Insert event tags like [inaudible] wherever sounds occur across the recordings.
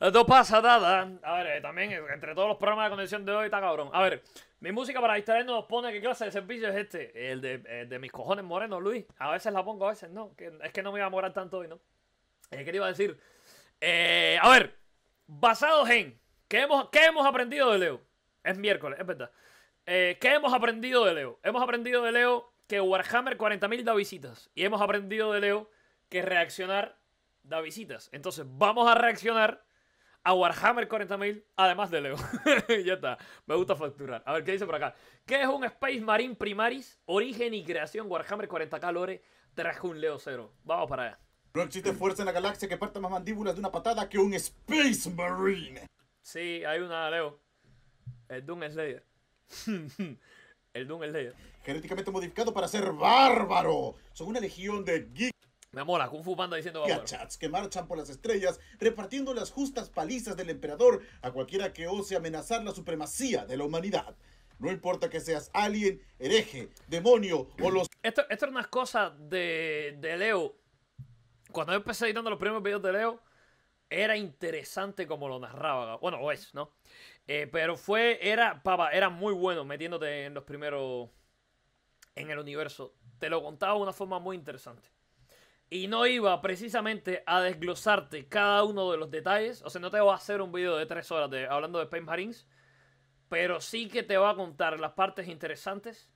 [laughs] No pasa nada. A ver, eh, también eh, entre todos los programas de conexión de hoy está cabrón. A ver, mi música para Instagram nos pone qué clase de servicio es este. El de, mis cojones morenos, Luis. A veces la pongo, a veces no. es que no me iba a morar tanto hoy, ¿no? Eh, ¿Qué te iba a decir? Eh, a ver, basados en. ¿qué hemos, ¿Qué hemos aprendido de Leo? Es miércoles, es verdad. ¿Qué hemos aprendido de Leo? Hemos aprendido de Leo que Warhammer 40.000 da visitas. Y hemos aprendido de Leo que reaccionar da visitas. Entonces, vamos a reaccionar a Warhammer 40.000, además de Leo [laughs] ya está, me gusta facturar. A ver, ¿qué dice por acá? ¿Qué es un Space Marine Primaris? Origen y creación Warhammer 40k Lore trajo un Leo Cero. Vamos para allá. No existe fuerza en la galaxia que parta más mandíbulas de una patada que un Space Marine. Sí, hay una, Leo. El Doom Slayer. [laughs] el Doom Slayer. Genéticamente modificado para ser bárbaro. Son una legión de geeks. Me mola, Kung Fu Panda diciendo... Gachats que marchan por las estrellas, repartiendo las justas palizas del emperador a cualquiera que ose amenazar la supremacía de la humanidad. No importa que seas alien, hereje, demonio o los... [clears throat] Esto, esto era una cosa de, de Leo. Cuando yo empecé editando los primeros videos de Leo, era interesante como lo narraba. Bueno, o es, ¿no? Eh, pero fue, era, papá, era muy bueno metiéndote en los primeros, en el universo. Te lo contaba de una forma muy interesante. Y no iba precisamente a desglosarte cada uno de los detalles. O sea, no te va a hacer un video de tres horas de, hablando de Space Marines. Pero sí que te va a contar las partes interesantes.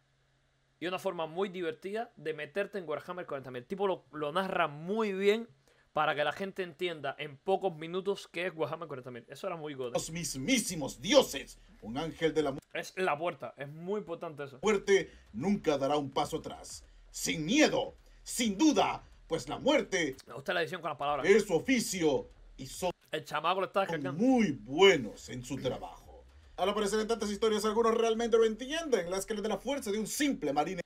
Y una forma muy divertida de meterte en Warhammer 40.000. El tipo lo, narra muy bien para que la gente entienda en pocos minutos qué es Warhammer 40.000. Eso era muy goteo. Los mismísimos dioses. Un ángel de la muerte. Es la puerta. Es muy importante eso. Fuerte nunca dará un paso atrás. Sin miedo. Sin duda pues la muerte. Me gusta la edición con las palabras. Es su oficio y son el chamaco está muy buenos en su trabajo. Al aparecer en tantas historias, algunos realmente lo entienden, las que le dan la fuerza de un simple marine.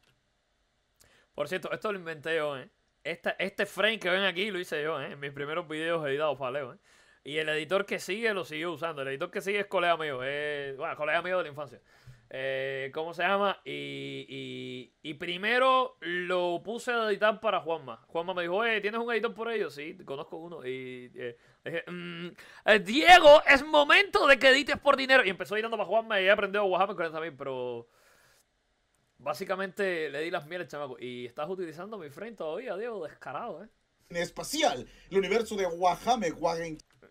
Por cierto, esto lo inventé yo, ¿eh? este frame que ven aquí lo hice yo, ¿eh? En mis primeros videos editados para ¿eh? Y el editor que sigue lo siguió usando. El editor que sigue es colega mío. Es, bueno, colega mío de la infancia. Eh, ¿Cómo se llama? Y, primero lo puse a editar para Juanma. Juanma me dijo, eh, ¿tienes un editor por ello? Sí, conozco uno. Y eh, dije, mm, eh, Diego, es momento de que edites por dinero. Y empezó editando para Juanma y aprendió a Guajame con también, pero... Básicamente le di las mieles, chamaco. Y estás utilizando mi frame todavía, Diego, descarado, ¿eh? En espacial, el universo de Guajame,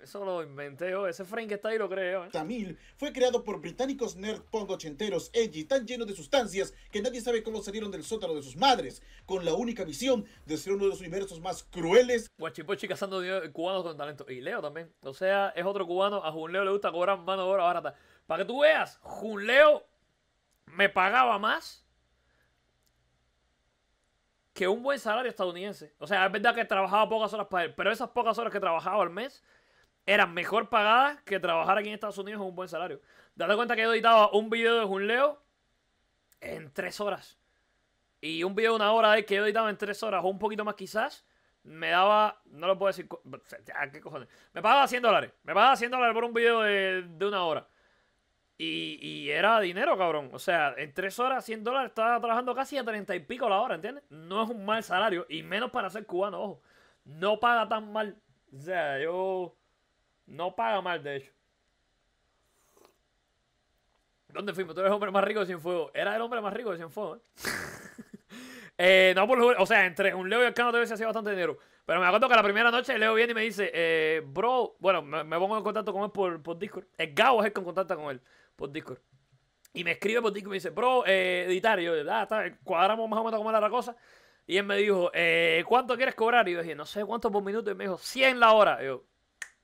eso lo inventé yo. Ese frame que está ahí lo creo. Eh. Tamil fue creado por británicos nerd punk ochenteros, edgy, tan llenos de sustancias que nadie sabe cómo salieron del sótano de sus madres, con la única visión de ser uno de los universos más crueles. Guachipochi cazando cubanos con talento. Y Leo también. O sea, es otro cubano. A Jun Leo le gusta cobrar mano de obra barata. Para que tú veas, Jun Leo me pagaba más que un buen salario estadounidense. O sea, es verdad que trabajaba pocas horas para él, pero esas pocas horas que trabajaba al mes eran mejor pagadas que trabajar aquí en Estados Unidos con un buen salario. Date cuenta que yo editaba un video de Junleo en tres horas. Y un video de una hora que yo editaba en tres horas o un poquito más quizás, me daba, no lo puedo decir, qué cojones? Me pagaba 100 dólares. Me pagaba 100 dólares por un video de, una hora. Y, era dinero, cabrón. O sea, en tres horas, 100 dólares, estaba trabajando casi a 30 y pico la hora, ¿entiendes? No es un mal salario, y menos para ser cubano, ojo. No paga tan mal. O sea, yo no paga mal, de hecho. ¿Dónde fuimos? Tú eres el hombre más rico de fuego Era el hombre más rico de Cienfuegos, ¿eh? [laughs] eh no, por O sea, entre un Leo y el Cano debe ser bastante dinero. Pero me acuerdo que la primera noche Leo viene y me dice, eh, bro, bueno, me, pongo en contacto con él por, por Discord. El Gabo es el que contacta con él por Discord. Y me escribe por Discord y me dice, bro, eh, editar. Y yo, ah, está, cuadramos más o menos como era la cosa. Y él me dijo, eh, ¿cuánto quieres cobrar? Y yo dije, no sé cuánto por minuto. Y me dijo, 100 la hora. Y yo,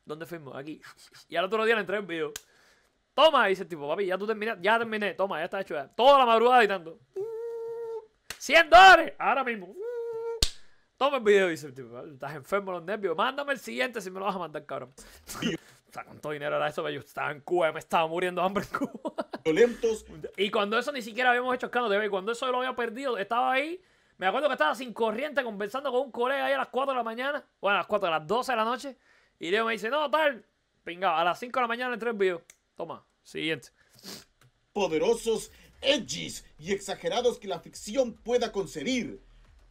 ¿Dónde fuimos Aquí. [laughs] Y al otro día le entré en video. Toma, dice el tipo, papi, ya tú terminaste, ya terminé. Toma, ya está hecho. Ya. Toda la madrugada editando. 100 ¡Uh! dólares. Ahora mismo. ¡Uh! Toma el video, dice el tipo. Estás enfermo los nervios. Mándame el siguiente si me lo vas a mandar, cabrón. [laughs] O sea, ¿cuánto dinero era eso? Yo estaba en Cuba, me estaba muriendo de hambre en Cuba. [laughs] Y cuando eso ni siquiera habíamos hecho escándalo de cuando eso lo había perdido, estaba ahí. Me acuerdo que estaba sin corriente conversando con un colega ahí a las 4 de la mañana, bueno, a las 4, a las 12 de la noche. Y Leo me dice, no, tal. Venga, a las 5 de la mañana entré en video. Toma, siguiente. Poderosos, edgys y exagerados que la ficción pueda concebir.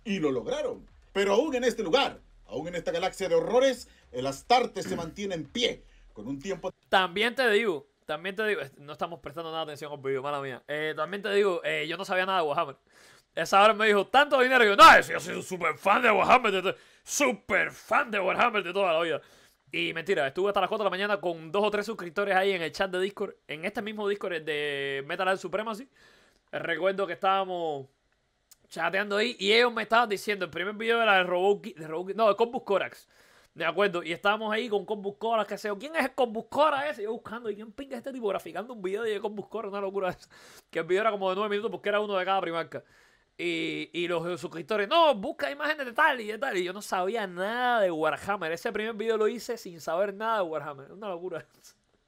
Y lo lograron. Pero aún en este lugar, aún en esta galaxia de horrores, el Astarte se mantiene en pie. Con un tiempo. También te digo, también te digo, no estamos prestando nada de atención al video, mala mía. Eh, también te digo, eh, yo no sabía nada de Warhammer. Esa hora me dijo, tanto dinero. que yo, no, yo soy un super fan de Warhammer. super fan de Warhammer de toda la vida. Y mentira, estuve hasta las 4 de la mañana con dos o tres suscriptores ahí en el chat de Discord, en este mismo Discord de Metal Gear Supremacy. Recuerdo que estábamos chateando ahí y ellos me estaban diciendo, el primer video era de Robot, de no, de Combus Corax. De acuerdo, y estábamos ahí con Combus Corax, que sé ¿quién es el Combus Corax ese? Yo buscando, ¿y quién pinga este tipo graficando un video de Combus Corax? Una locura esa. Que el video era como de 9 minutos porque era uno de cada primarca. Y, los suscriptores, no, busca imágenes de tal y de tal. Y yo no sabía nada de Warhammer. Ese primer video lo hice sin saber nada de Warhammer. Una locura.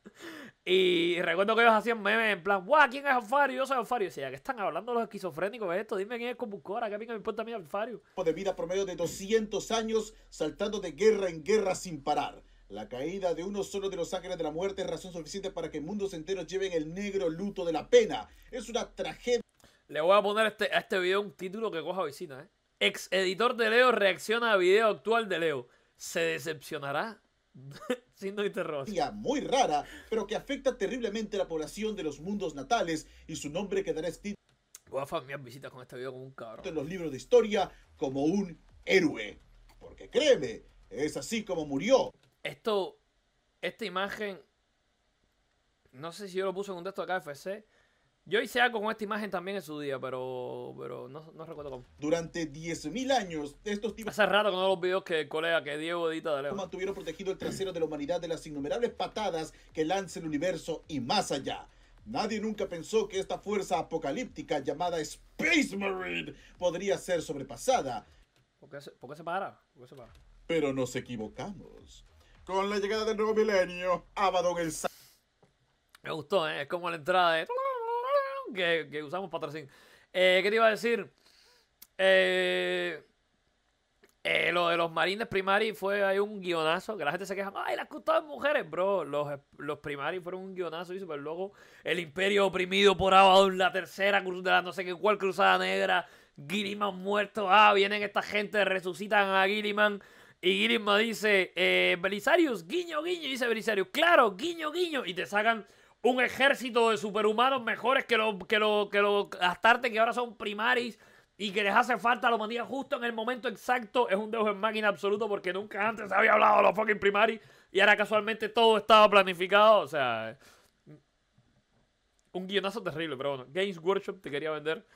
[laughs] y recuerdo que ellos hacían memes en plan, guau, ¿quién es Alfario? Yo soy Alfario. Y decía, ¿qué están hablando los esquizofrénicos de esto? Dime quién es Combucora, ¿qué mí me importa a mí Alfario? De vida medio de 200 años, saltando de guerra en guerra sin parar. La caída de uno solo de los ángeles de la muerte es razón suficiente para que mundos enteros lleven el negro luto de la pena. Es una tragedia. Le voy a poner este, a este video un título que coja vecina, ¿eh? Ex editor de Leo reacciona a video actual de Leo. ¿Se decepcionará? [laughs] Sin no interrogación. Muy rara, pero que afecta terriblemente a la población de los mundos natales y su nombre quedará escrito. Voy a farmear visitas con este video como un cabrón. En los libros de historia como un héroe. Porque créeme, es así como murió. Esto, esta imagen, no sé si yo lo puse en un texto acá, FC yo hice algo con esta imagen también en su día, pero, pero no, recuerdo cómo. Durante 10.000 años, estos tipos... Hace raro con todos los videos que el colega, que Diego edita de Leo. Mantuvieron protegido el trasero de la humanidad de las innumerables patadas que lanza el universo y más allá. Nadie nunca pensó que esta fuerza apocalíptica llamada Space Marine podría ser sobrepasada. ¿Por qué se, para? ¿Por qué se para? Pero nos equivocamos. Con la llegada del nuevo milenio, Abaddon el... Me gustó, ¿eh? Es como la entrada de que, usamos patrocín. Eh, ¿Qué te iba a decir? Eh, eh, lo de los marines primari fue hay un guionazo que la gente se queja. ¡Ay, las de mujeres! Bro, los, eh, los primari fueron un guionazo y super luego El imperio oprimido por Abaddon, la tercera cruzada, no sé qué cuál cruzada negra. Guilliman muerto. Ah, vienen esta gente, resucitan a Guilliman Y Guilliman dice, Belisarius, guiño, guiño. dice Belisarius, claro, guiño, guiño. Y te sacan un ejército de superhumanos mejores que los que que los Astarte que ahora son primaris y que les hace falta lo la justo en el momento exacto es un deus en máquina absoluto porque nunca antes se había hablado de los fucking primaris y ahora casualmente todo estaba planificado, o sea, un guionazo terrible, pero bueno, Games Workshop te quería vender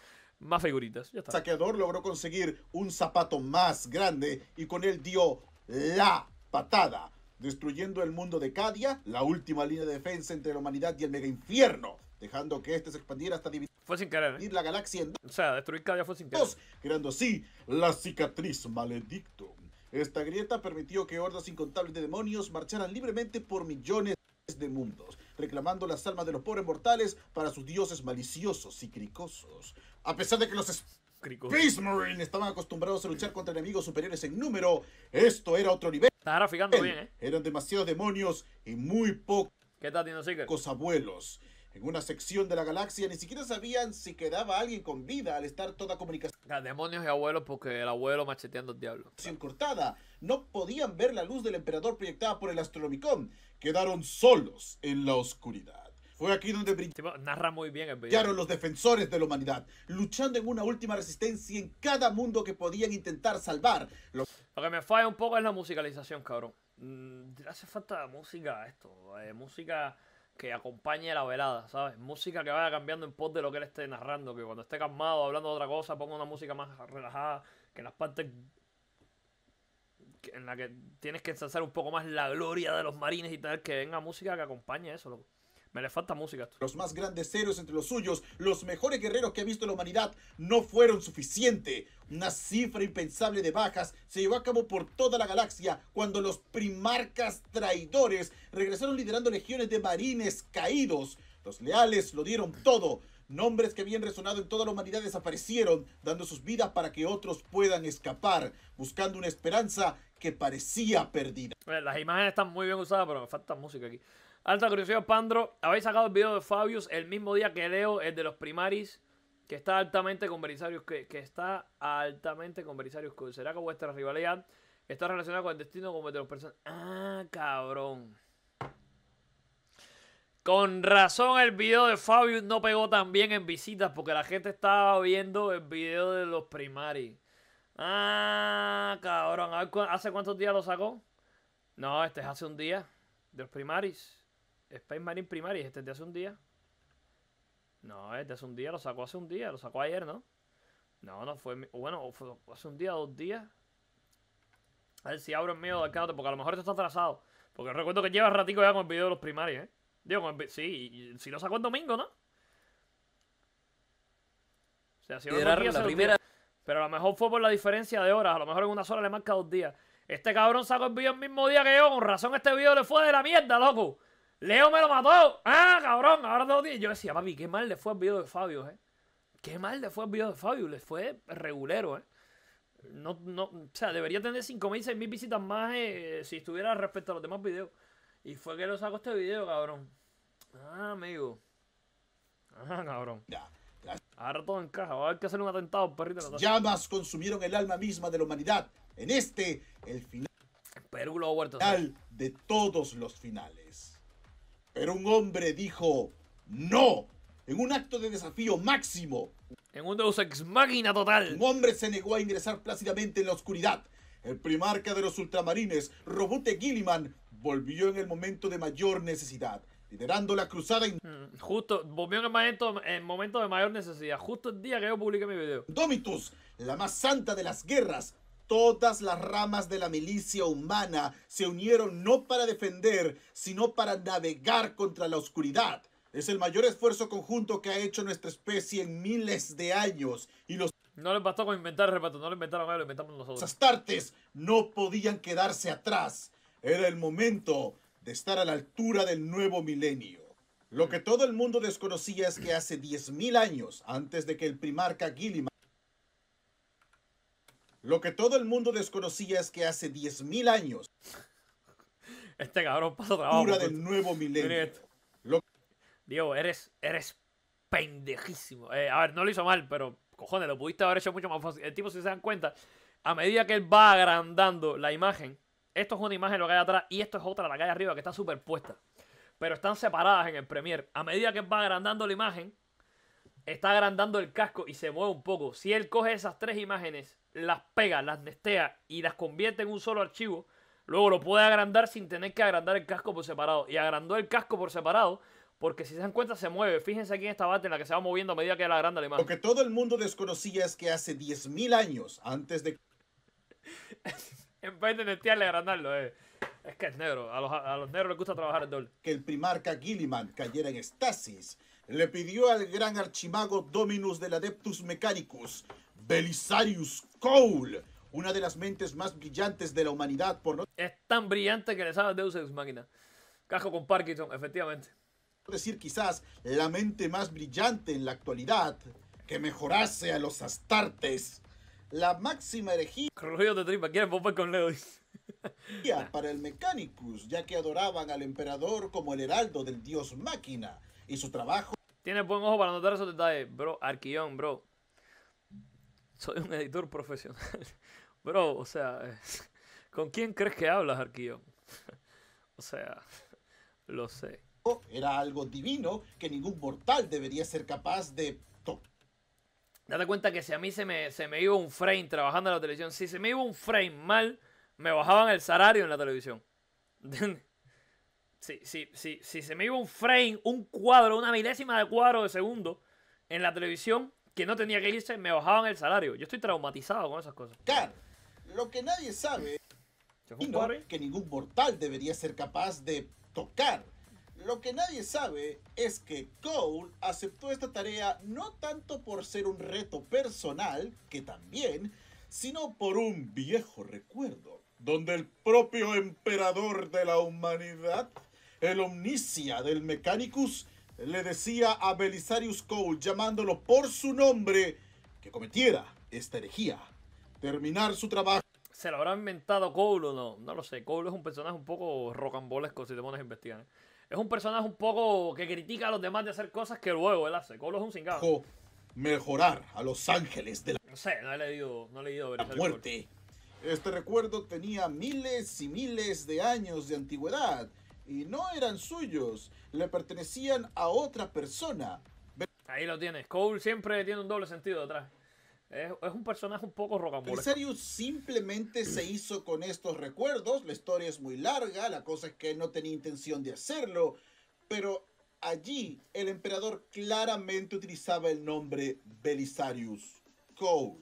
más figuritas. Saqueador logró conseguir un zapato más grande y con él dio la patada destruyendo el mundo de Cadia, la última línea de defensa entre la humanidad y el mega infierno, dejando que este se expandiera hasta dividir ¿eh? la galaxia en O sea, destruir Cadia fue sin querer. creando así la cicatriz maledicto. Esta grieta permitió que hordas incontables de demonios marcharan libremente por millones de mundos, reclamando las almas de los pobres mortales para sus dioses maliciosos y cricosos. A pesar de que los Space estaban acostumbrados a luchar contra enemigos superiores en número, esto era otro nivel. Estaba graficando bien, ¿eh? Eran demasiados demonios y muy pocos abuelos. En una sección de la galaxia ni siquiera sabían si quedaba alguien con vida al estar toda comunicación. Demonios y abuelos porque el abuelo macheteando al diablo. Sin cortada, no podían ver la luz del emperador proyectada por el Astronomicón. Quedaron solos en la oscuridad. Fue aquí donde brilló. narra muy bien el video. los defensores de la humanidad, luchando en una última resistencia en cada mundo que podían intentar salvar. Lo, que me falla un poco es la musicalización, cabrón. Mm, hace falta música a esto, eh, música que acompañe la velada, ¿sabes? Música que vaya cambiando en pos de lo que él esté narrando, que cuando esté calmado, hablando de otra cosa, ponga una música más relajada, que en las partes en la que tienes que ensalzar un poco más la gloria de los marines y tal, que venga música que acompañe eso, loco. Me le falta música. Los más grandes héroes entre los suyos, los mejores guerreros que ha visto la humanidad, no fueron suficientes. Una cifra impensable de bajas se llevó a cabo por toda la galaxia cuando los primarcas traidores regresaron liderando legiones de marines caídos. Los leales lo dieron todo. Nombres que habían resonado en toda la humanidad desaparecieron, dando sus vidas para que otros puedan escapar, buscando una esperanza que parecía perdida. Las imágenes están muy bien usadas, pero me falta música aquí. Alta curiosidad, Pandro. Habéis sacado el video de Fabius el mismo día que Leo, el de los primaris, que está altamente con que, está altamente con ¿Será que vuestra rivalidad está relacionada con el destino como el de los personajes? Ah, cabrón. Con razón el video de Fabius no pegó tan bien en visitas porque la gente estaba viendo el video de los primaris. Ah, cabrón. ¿Hace cuántos días lo sacó? No, este es hace un día. De los primaris. Space Marine Primaries, este es de hace un día. No, es de hace un día, lo sacó hace un día, lo sacó ayer, ¿no? No, no fue. Bueno, fue hace un día, dos días. A ver si abro el mío de acá, porque a lo mejor esto está atrasado. Porque recuerdo que lleva ratico ya con el video de los primarios, ¿eh? Digo, con el, sí, si lo sacó el domingo, ¿no? O sea, si sacó el primera... Pero a lo mejor fue por la diferencia de horas. A lo mejor en una sola le marca dos días. Este cabrón sacó el video el mismo día que yo. Con razón, este video le fue de la mierda, loco. Leo me lo mató. Ah, cabrón, ahora te lo Yo decía, papi, qué mal le fue el video de Fabio, eh. Qué mal le fue el video de Fabio, le fue regulero, eh. No, no, o sea, debería tener 5.000, 6.000 visitas más eh, si estuviera respecto a los demás videos. Y fue que lo sacó este video, cabrón. Ah, amigo. Ah, cabrón. Ahora todo encaja, va a haber que hacer un atentado, perrito. llamas consumieron el alma misma de la humanidad. En este, el final. Perú lo ha vuelto. Final de todos los finales. Pero un hombre dijo no en un acto de desafío máximo. En un Deus Ex Máquina total. Un hombre se negó a ingresar plácidamente en la oscuridad. El primarca de los ultramarines, Robote Gilliman, volvió en el momento de mayor necesidad, liderando la cruzada. Mm, justo, volvió en el, momento, momento de mayor necesidad, justo el día que yo publiqué mi video. Domitus, la más santa de las guerras, Todas las ramas de la milicia humana se unieron no para defender, sino para navegar contra la oscuridad. Es el mayor esfuerzo conjunto que ha hecho nuestra especie en miles de años y los no les bastó con inventar el reparto, no lo inventaron nada, lo inventamos nosotros. Astartes no podían quedarse atrás. Era el momento de estar a la altura del nuevo milenio. Lo que todo el mundo desconocía es que hace 10.000 años, antes de que el primarca Gilliman lo que todo el mundo desconocía es que hace 10.000 años. [laughs] Este cabrón pasó trabajo. Cura del nuevo milenio. Diego, eres, eres pendejísimo. Eh, a ver, no lo hizo mal, pero cojones, lo pudiste haber hecho mucho más fácil. El tipo, si se dan cuenta, a medida que él va agrandando la imagen, esto es una imagen lo que hay atrás y esto es otra la que hay arriba que está superpuesta. Pero están separadas en el Premiere. A medida que va agrandando la imagen, está agrandando el casco y se mueve un poco, si él coge esas tres imágenes, las pega, las nestea y las convierte en un solo archivo, luego lo puede agrandar sin tener que agrandar el casco por separado. Y agrandó el casco por separado porque si se dan cuenta se mueve. Fíjense aquí en esta parte en la que se va moviendo a medida que la agranda la imagen. Lo que todo el mundo desconocía es que hace 10.000 años antes de... [laughs] en vez de nestearle, agrandarlo, eh. Es que es negro, a los, a los negros les gusta trabajar el doble. Que el primarca Gilliman cayera en estasis le pidió al gran archimago Dominus del Adeptus Mechanicus, Belisarius Cole, una de las mentes más brillantes de la humanidad por no... Es tan brillante que le sabe Deus Ex Máquina. Cajo con Parkinson, efectivamente. Decir quizás la mente más brillante en la actualidad que mejorase a los astartes. La máxima herejía... de tripa, ¿Quieres popar con [laughs] para el Mechanicus, ya que adoraban al emperador como el heraldo del dios máquina, y su trabajo Tienes buen ojo para notar esos detalles, bro. Arquillón, bro. Soy un editor profesional. [laughs] bro, o sea, [laughs] ¿con quién crees que hablas, Arquillón? [laughs] o sea, lo sé. Era algo divino que ningún mortal debería ser capaz de... Date cuenta que si a mí se me, se me iba un frame trabajando en la televisión, si se me iba un frame mal, me bajaban el salario en la televisión. ¿Entiendes? si, si, se me iba un frame, un cuadro, una milésima de cuadro de segundo en la televisión que no tenía que irse, me bajaban el salario. Yo estoy traumatizado con esas cosas. lo que nadie sabe que ningún mortal debería ser capaz de tocar. Lo que nadie sabe es que Cole aceptó esta tarea no tanto por ser un reto personal, que también, sino por un viejo recuerdo, donde el propio emperador de la humanidad el Omnicia del Mechanicus le decía a Belisarius Cole, llamándolo por su nombre, que cometiera esta herejía. Terminar su trabajo. ¿Se lo habrá inventado Cole o no? No lo sé. Cole es un personaje un poco rocambolesco si te pones a investigar. Es un personaje un poco que critica a los demás de hacer cosas que luego él hace. Cole es un cingado. Mejorar a los ángeles de la. No sé, no he leído, muerte. Este recuerdo tenía miles y miles de años de antigüedad y no eran suyos, le pertenecían a otra persona. Ahí lo tienes, Cole siempre tiene un doble sentido detrás. Es, es, un personaje un poco rocambolesco. Belisarius simplemente se hizo con estos recuerdos, la historia es muy larga, la cosa es que no tenía intención de hacerlo, pero allí el emperador claramente utilizaba el nombre Belisarius Cole.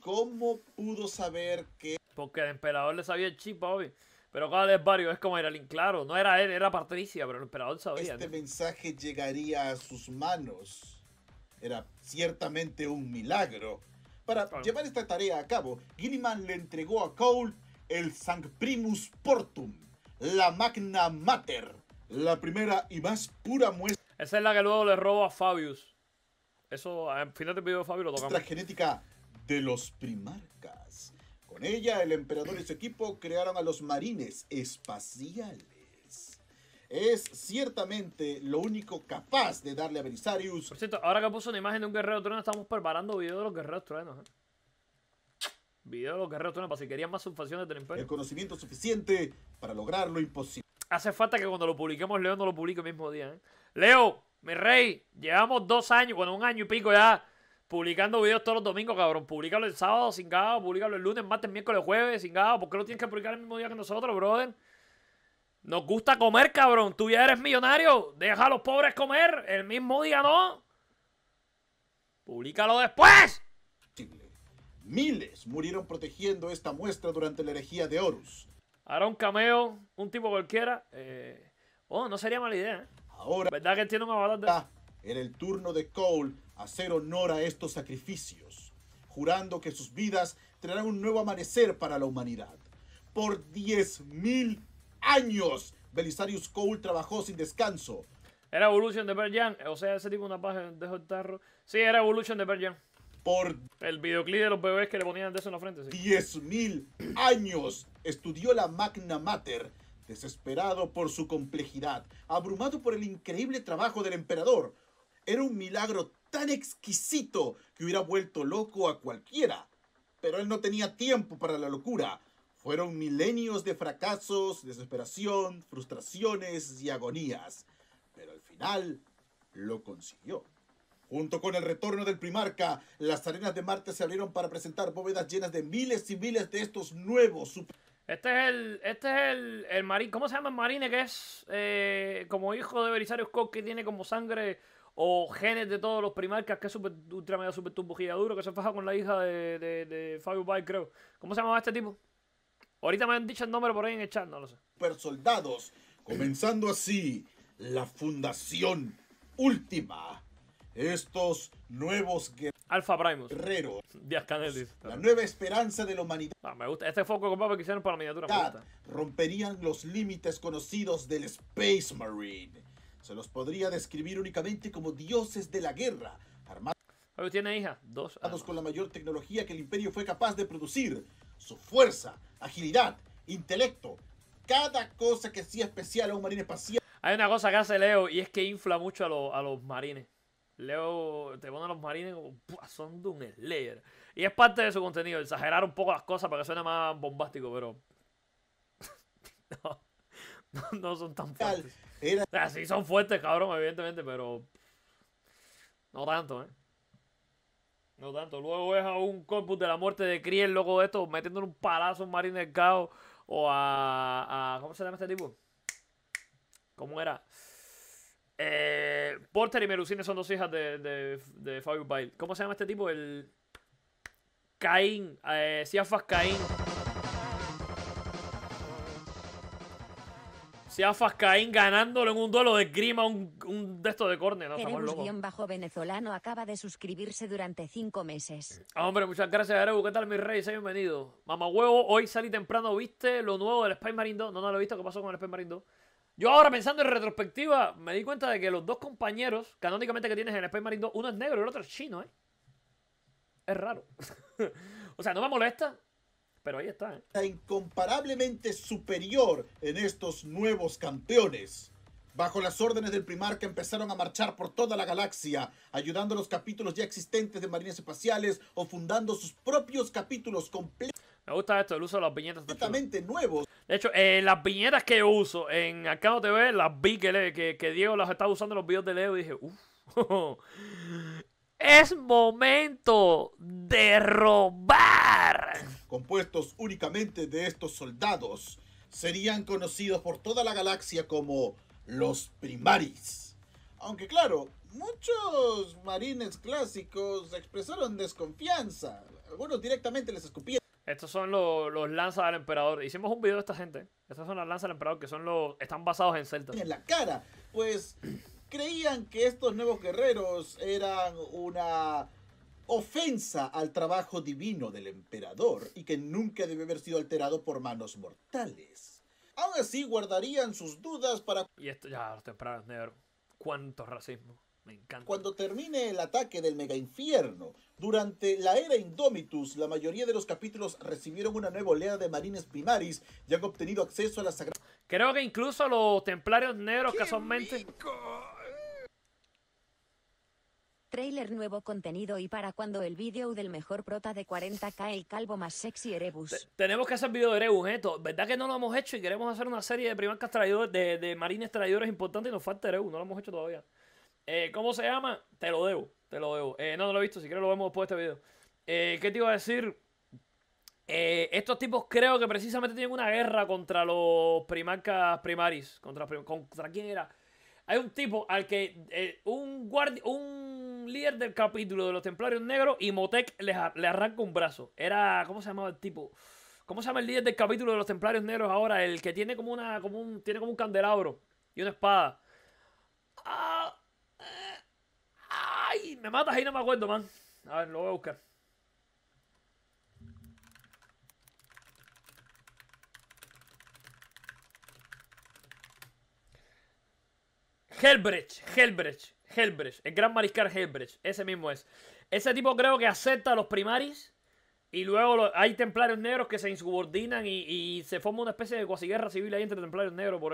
¿Cómo pudo saber que... Porque el emperador le sabía el chip, obvio. Pero cada vez varios es como era Link, claro. No era él, era Patricia, pero el emperador sabía. Este mensaje llegaría a sus manos. Era ciertamente un milagro. Para llevar esta tarea a cabo, Gilliman le entregó a Cole el Primus Portum, la Magna Mater, la primera y más pura muestra. Esa es la que luego le robó a Fabius. Eso, al final del video de Fabius lo tocamos. La genética de los primarcas con ella, el emperador y su equipo crearon a los marines espaciales. Es ciertamente lo único capaz de darle a Belisarius. Por cierto, ahora que puso una imagen de un guerrero trueno, estamos preparando video de los guerreros truenos. ¿eh? Video de los guerreros truenos, para si querían más subfacciones de imperio. El conocimiento suficiente para lograr lo imposible. Hace falta que cuando lo publiquemos, Leo no lo publique el mismo día. ¿eh? Leo, mi rey, llevamos dos años, bueno, un año y pico ya publicando videos todos los domingos, cabrón. Públicalo el sábado, sin gado. Públicalo el lunes, martes, miércoles, jueves, sin gado. ¿Por qué lo tienes que publicar el mismo día que nosotros, brother? Nos gusta comer, cabrón. Tú ya eres millonario. Deja a los pobres comer. El mismo día no. Públicalo después. Miles murieron protegiendo esta muestra durante la herejía de Horus. Ahora un cameo, un tipo cualquiera. Eh... Oh, no sería mala idea. ¿eh? Ahora. ¿Verdad que tiene una avatar de... el turno de Cole hacer honor a estos sacrificios, jurando que sus vidas traerán un nuevo amanecer para la humanidad. Por 10.000 años, Belisarius Cole trabajó sin descanso. Era Evolution de Pearl o sea, ese tipo una página, de el tarro. Sí, era Evolution de Pearl Por el videoclip de los bebés que le ponían de eso en la frente. Sí. 10.000 años estudió la Magna Mater, desesperado por su complejidad, abrumado por el increíble trabajo del emperador era un milagro tan exquisito que hubiera vuelto loco a cualquiera. Pero él no tenía tiempo para la locura. Fueron milenios de fracasos, desesperación, frustraciones y agonías. Pero al final lo consiguió. Junto con el retorno del Primarca, las arenas de Marte se abrieron para presentar bóvedas llenas de miles y miles de estos nuevos Este es el, este es el, el marín, ¿cómo se llama el marine que es eh, como hijo de Belisario Scott que tiene como sangre o genes de todos los primarcas, que es super, ultra mega super turbo duro, que se faja con la hija de, de, de Fabio creo. ¿Cómo se llamaba este tipo? Ahorita me han dicho el nombre por ahí en el chat, no lo sé. Super soldados, comenzando así, la fundación última. Estos nuevos Alfa Primus. guerreros. Díaz La nueva esperanza de la humanidad. Ah, me gusta. Este foco compadre, que hicieron para la miniatura. Romperían los límites conocidos del Space Marine se los podría describir únicamente como dioses de la guerra, armados tiene hija, dos años ah, con la mayor tecnología que el imperio fue capaz de producir. Su fuerza, agilidad, intelecto, cada cosa que hacía especial a un marine espacial. Hay una cosa que hace Leo y es que infla mucho a, lo, a los marines. Leo te pone a los marines como, son de un Slayer. Y es parte de su contenido, exagerar un poco las cosas para que suene más bombástico, pero... [laughs] no. [laughs] No, son tan fuertes. sí son fuertes, cabrón, evidentemente, pero. No tanto, ¿eh? No tanto. Luego es a un corpus de la muerte de Kriel, luego de esto, metiéndole un palazo a un del caos. O a, ¿Cómo se llama este tipo? ¿Cómo era? Eh, Porter y Melusine son dos hijas de, Fabio Bail. ¿Cómo se llama este tipo? El. Caín. Eh, Ciafas Caín. Sea Fascaín ganándolo en un duelo de grima, un, de esto de córner. ¿no? bajo venezolano acaba de suscribirse durante cinco meses. Ah, hombre, muchas gracias, ¿Qué tal, mi rey? soy bienvenido. Mamá huevo, hoy salí temprano, ¿viste lo nuevo del Space Marine 2? No, no lo he visto. ¿Qué pasó con el Space Marine 2? Yo ahora, pensando en retrospectiva, me di cuenta de que los dos compañeros, canónicamente, que tienes en el Space Marine 2, uno es negro y el otro es chino, ¿eh? Es raro. [laughs] o sea, no me molesta, pero ahí está. Está Incomparablemente superior en estos nuevos campeones. Bajo las órdenes del que empezaron a marchar por toda la galaxia, ayudando a los capítulos ya existentes de Marines Espaciales o fundando sus propios capítulos completos. Me gusta esto, el uso de las viñetas. Completamente nuevos. De hecho, eh, las viñetas que uso en Arcano TV, las vi que, que, Diego las estaba usando en los videos de Leo y dije, uff, [laughs] es momento de robar compuestos únicamente de estos soldados, serían conocidos por toda la galaxia como los Primaris. Aunque claro, muchos marines clásicos expresaron desconfianza, algunos directamente les escupieron Estos son los, lanzas del emperador. Hicimos un video de esta gente. Estas son las lanzas del emperador que son los están basados en celtas. En la cara, pues [clears throat] creían que estos nuevos guerreros eran una ofensa al trabajo divino del emperador y que nunca debe haber sido alterado por manos mortales. Aún así guardarían sus dudas para... Y esto ya templarios negros ¿Cuánto racismo? Me encanta. Cuando termine el ataque del mega infierno, durante la era Indomitus, la mayoría de los capítulos recibieron una nueva oleada de marines primaris y han obtenido acceso a la sagrada... Creo que incluso los templarios negros son mente. Trailer nuevo contenido y para cuando el vídeo del mejor prota de 40 cae el calvo más sexy Erebus. tenemos que hacer vídeo de Erebus, ¿eh? ¿Verdad que no lo hemos hecho y queremos hacer una serie de primarcas traidores, de, marines traidores importantes y nos falta Erebus? No lo hemos hecho todavía. Eh, ¿Cómo se llama? Te lo debo, te lo debo. Eh, no, lo he visto, si quieres lo vemos después de este vídeo. Eh, ¿Qué te iba a decir? estos tipos creo que precisamente tienen una guerra contra los primarcas primaris. ¿Contra, contra quién era? hay un tipo al que eh, un, guardia, un líder del capítulo de los templarios negros y Motec le, le arranca un brazo. Era, ¿cómo se llamaba el tipo? ¿Cómo se llama el líder del capítulo de los templarios negros ahora? El que tiene como una, como un, tiene como un candelabro y una espada. Ah, eh, ay, me matas ahí, no me acuerdo, man. A ver, lo voy a buscar. Helbrecht, Helbrecht, Helbrecht, el gran mariscal Helbrecht, ese mismo es. Ese tipo creo que acepta a los primaris y luego hay templarios negros que se insubordinan y, se forma una especie de cuasi guerra civil ahí entre templarios negros por,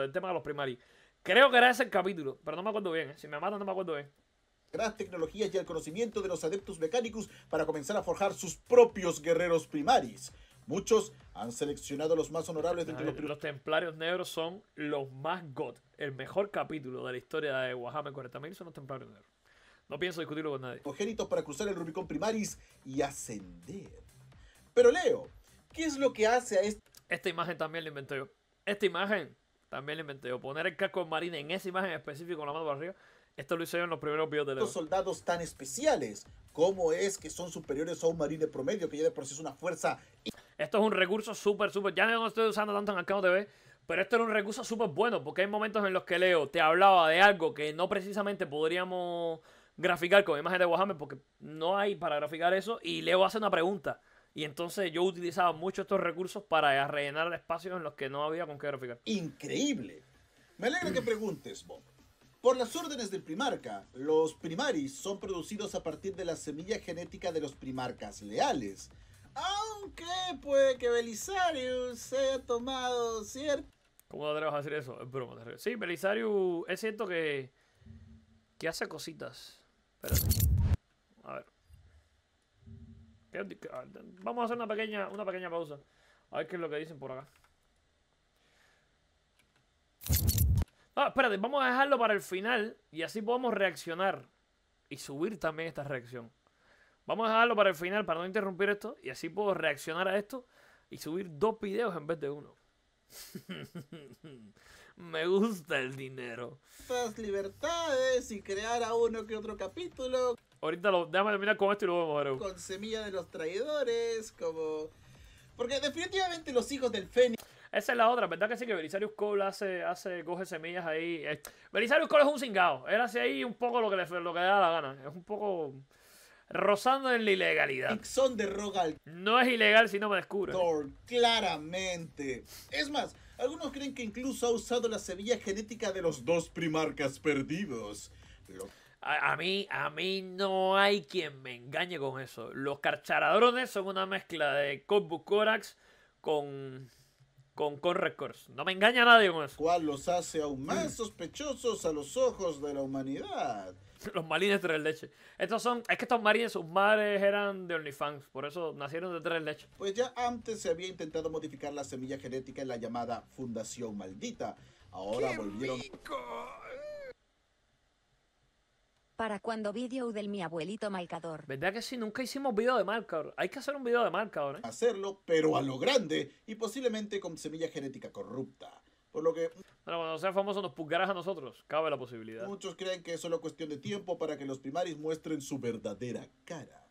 el tema de los primaris. Creo que era ese el capítulo, pero no me acuerdo bien. ¿eh? Si me matan, no me acuerdo bien las tecnologías y el conocimiento de los adeptos mecánicos para comenzar a forjar sus propios guerreros primaris. Muchos han seleccionado los más honorables de los... Los templarios negros son los más god. El mejor capítulo de la historia de Warhammer 40.000 son los templarios negros. No pienso discutirlo con nadie. Cogeritos para cruzar el Rubicón Primaris y ascender. Pero Leo, ¿qué es lo que hace a este... Esta imagen también la inventé yo. Esta imagen también la inventé yo. Poner el casco de marina en esa imagen específica con la mano para arriba. Esto lo hice yo en los primeros videos de Leo. soldados tan especiales, ¿cómo es que son superiores a un marine promedio que ya de por sí es una fuerza... Esto es un recurso súper, súper. Ya no estoy usando tanto en Arcano TV, pero esto era un recurso súper bueno, porque hay momentos en los que Leo te hablaba de algo que no precisamente podríamos graficar con imágenes de Warhammer, porque no hay para graficar eso, y Leo hace una pregunta. Y entonces yo utilizaba mucho estos recursos para rellenar espacios en los que no había con qué graficar. Increíble. Me alegra que preguntes, Bob. Por las órdenes del primarca, los primaris son producidos a partir de la semilla genética de los primarcas leales, aunque puede que Belisario sea tomado cierto. ¿Cómo te vas a decir eso? Es broma, Sí, Belisario es cierto que. que hace cositas. Espérate. A ver. Ah, vamos a hacer una pequeña, una pequeña pausa. A ver qué es lo que dicen por acá. Ah, espérate, vamos a dejarlo para el final y así podemos reaccionar y subir también esta reacción. Vamos a dejarlo para el final para no interrumpir esto y así puedo reaccionar a esto y subir dos videos en vez de uno. [laughs] Me gusta el dinero. Estas libertades y crear a uno que otro capítulo. Ahorita lo, déjame terminar con esto y luego vamos a ver. Con Semilla de los Traidores, como... Porque definitivamente los hijos del Fénix... Esa es la otra, ¿verdad que sí? Que Belisarius Cole hace, hace, coge semillas ahí. Eh, Belisarius Cole es un cingado. Él hace ahí un poco lo que le, lo que le da la gana. Es un poco rozando en la ilegalidad. No es ilegal si no me descubro claramente. Es más, algunos creen que incluso ha usado la semilla genética de los dos primarcas perdidos. A, mí, a mí no hay quien me engañe con eso. Los carcharadrones son una mezcla de Corvus Corax con con, con records. No me engaña nadie con eso. ¿Cuál los hace aún más sospechosos a los ojos de la humanidad? [laughs] Los marines tres leches. Estos son, es que estos marines, sus madres eran de OnlyFans, por eso nacieron de tres leches. Pues ya antes se había intentado modificar la semilla genética en la llamada Fundación Maldita. Ahora volvieron. Para cuando video del mi abuelito malcador. ¿Verdad que sí? Nunca hicimos video de marca, Hay que hacer un video de marca ahora. ¿eh? Hacerlo, pero a lo grande y posiblemente con semilla genética corrupta. Por lo que. Bueno, cuando sea famoso nos pulgarás a nosotros. Cabe la posibilidad. Muchos creen que es solo cuestión de tiempo para que los primaris muestren su verdadera cara.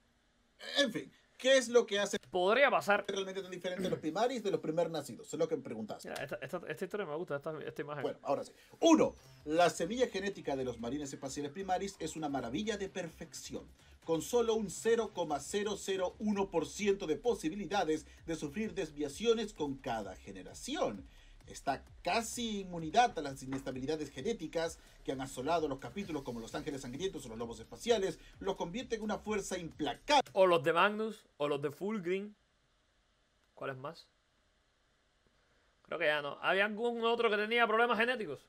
En fin, ¿qué es lo que hace. Podría pasar. Realmente tan diferente los primaris de los primer nacidos. Es lo que me preguntaste. esta, esta, esta, historia me gusta, esta, esta imagen. Bueno, ahora sí. Uno, la semilla genética de los marines espaciales primaris es una maravilla de perfección con solo un 0,001% de posibilidades de sufrir desviaciones con cada generación está casi inmunidad a las inestabilidades genéticas que han asolado los capítulos como Los Ángeles Sangrientos o los Lobos Espaciales, los convierte en una fuerza implacable. O los de Magnus, o los de Full Green. ¿Cuál es más? Creo que ya no. ¿Había algún otro que tenía problemas genéticos?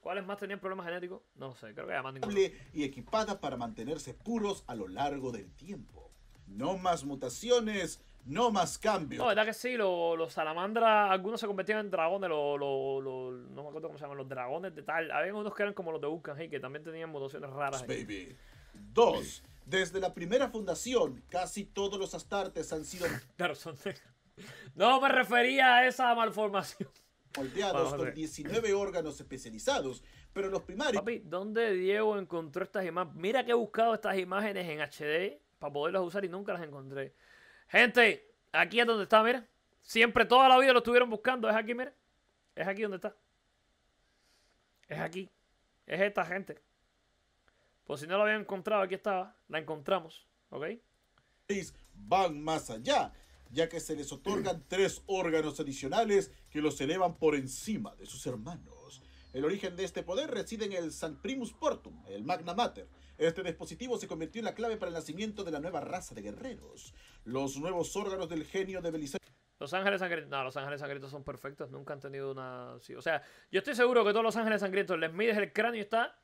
¿Cuáles más tenían problemas genéticos? No sé, creo que ya más ninguno. Y equipadas para mantenerse puros a lo largo del tiempo. No más mutaciones, no más cambio. No, verdad que sí, los, salamandras, algunos se convertían en dragones, los, no me acuerdo cómo se llaman, los dragones de tal. Había unos que eran como los de Ucan, que también tenían mutaciones raras. Baby. Dos. Desde la primera fundación, casi todos los astartes han sido... [laughs] no me refería a esa malformación. Moldeados con 19 órganos especializados, pero los primarios... Papi, ¿dónde Diego encontró estas imágenes? Mira que he buscado estas imágenes en HD para poderlas usar y nunca las encontré. Gente, aquí es donde está, mira. Siempre, toda la vida lo estuvieron buscando. Es aquí, mira. Es aquí donde está. Es aquí. Es esta gente. Por si no lo habían encontrado, aquí estaba. La encontramos. ¿Ok? Van más allá, ya que se les otorgan tres órganos adicionales que los elevan por encima de sus hermanos. El origen de este poder reside en el San Primus Portum, el Magna Mater, este dispositivo se convirtió en la clave para el nacimiento de la nueva raza de guerreros, los nuevos órganos del genio de Belisario. Los Ángeles Sangrientos, no, los Ángeles Sangrientos son perfectos, nunca han tenido una... Sí, o sea, yo estoy seguro que todos los Ángeles Sangrientos les mides el cráneo y está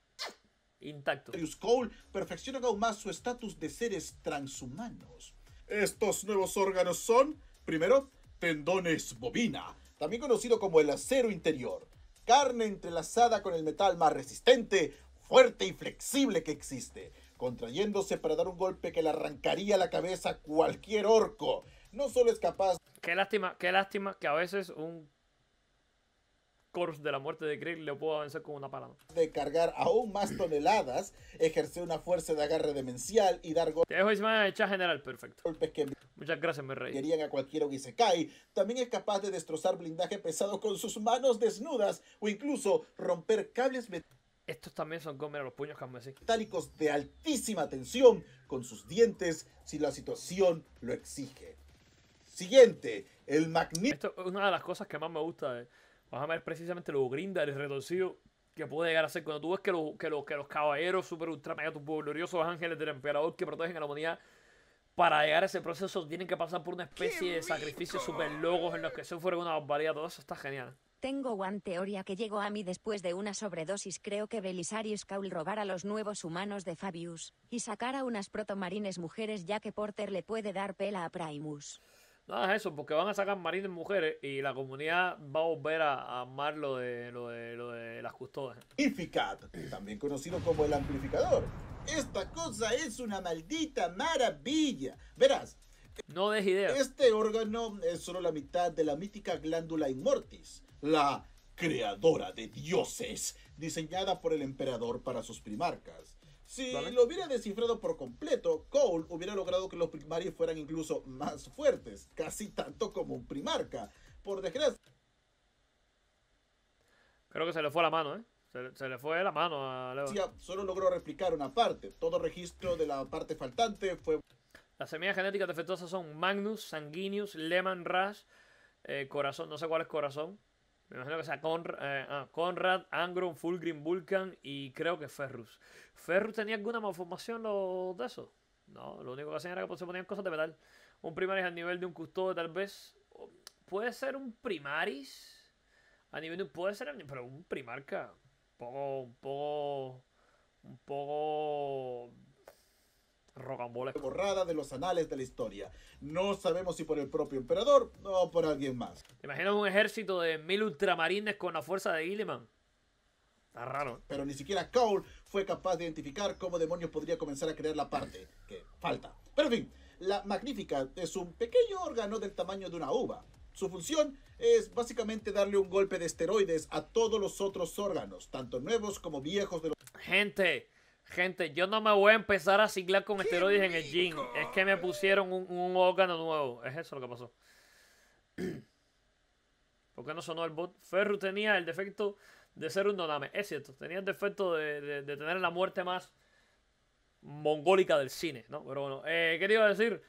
intacto. Cole perfecciona aún más su estatus de seres transhumanos. Estos nuevos órganos son, primero, tendones bobina, también conocido como el acero interior, carne entrelazada con el metal más resistente, fuerte y flexible que existe, contrayéndose para dar un golpe que le arrancaría la cabeza a cualquier orco. No solo es capaz. Qué lástima, qué lástima que a veces un Corps de la muerte de Greg le puedo vencer con una pala. De cargar aún más toneladas, ejercer una fuerza de agarre demencial y dar golpes. Te dejo a hecha general, perfecto. Muchas gracias, mi rey. Querían a se cae. También es capaz de destrozar blindaje pesado con sus manos desnudas o incluso romper cables metálicos estos también son gómeros los puños carmesí. Metálicos de altísima tensión con sus dientes si la situación lo exige. Siguiente, el magnífico. Esto es una de las cosas que más me gusta. De, vas a ver precisamente lo grinders y que puede llegar a ser. Cuando tú ves que, que, los caballeros super ultra mega gloriosos ángeles del emperador que protegen a la humanidad para llegar a ese proceso tienen que pasar por una especie de sacrificio super logos en los que se fueron una barbaridad. Todo eso está genial. Tengo one teoría que llegó a mí después de una sobredosis. Creo que Belisarius Kaul a los nuevos humanos de Fabius y a unas protomarines mujeres ya que Porter le puede dar pela a Primus. No es eso, porque van a sacar marines mujeres y la comunidad va a volver a, amar lo de, lo de, las custodias. también conocido como el amplificador. Esta cosa es una maldita maravilla. Verás. No des idea. Este órgano es solo la mitad de la mítica glándula inmortis la creadora de dioses, diseñada por el emperador para sus primarcas. Si lo hubiera descifrado por completo, Cole hubiera logrado que los primarios fueran incluso más fuertes, casi tanto como un primarca. Por desgracia. Creo que se le fue la mano, ¿eh? Se, le fue la mano a Leo. Solo logró replicar una parte. Todo registro de la parte faltante fue. Las semillas genéticas defectuosas son Magnus, Sanguinius, Leman, Rush, eh, Corazón, no sé cuál es Corazón, me imagino que sea Conrad, eh, ah, Conrad Angron, Fulgrim, Vulcan y creo que Ferrus. ¿Ferrus tenía alguna malformación lo de eso? No, lo único que hacían era que se ponían cosas de metal. Un primaris a nivel de un custodio, tal vez. Puede ser un primaris. A nivel de un. Puede ser. Pero un primarca. Un poco. Un poco. Un poco ¡Rocamboles! Borrada de los anales de la historia. No sabemos si por el propio emperador o por alguien más. Imagina un ejército de mil ultramarines con la fuerza de Gilliman? Está raro. Pero ni siquiera Cole fue capaz de identificar cómo demonios podría comenzar a crear la parte que falta. Pero en fin, la Magnífica es un pequeño órgano del tamaño de una uva. Su función es básicamente darle un golpe de esteroides a todos los otros órganos, tanto nuevos como viejos de los... Gente, Gente, yo no me voy a empezar a ciclar con esteroides en el gym. Es que me pusieron un, órgano nuevo. Es eso lo que pasó. [clears throat] ¿Por qué no sonó el bot? Ferru tenía el defecto de ser un doname. Es cierto, tenía el defecto de, tener la muerte más mongólica del cine, ¿no? Pero bueno, eh, ¿qué te iba a decir?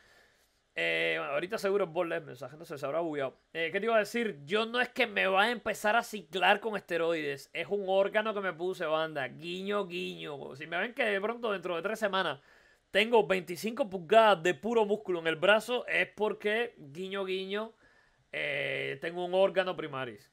Eh, ahorita seguro por el mensaje, gente se habrá bugueado. Eh, ¿Qué te iba a decir? Yo no es que me va a empezar a ciclar con esteroides. Es un órgano que me puse, banda. Guiño, guiño. Si me ven que de pronto, dentro de tres semanas, tengo 25 pulgadas de puro músculo en el brazo, es porque, guiño, guiño, eh, tengo un órgano primaris.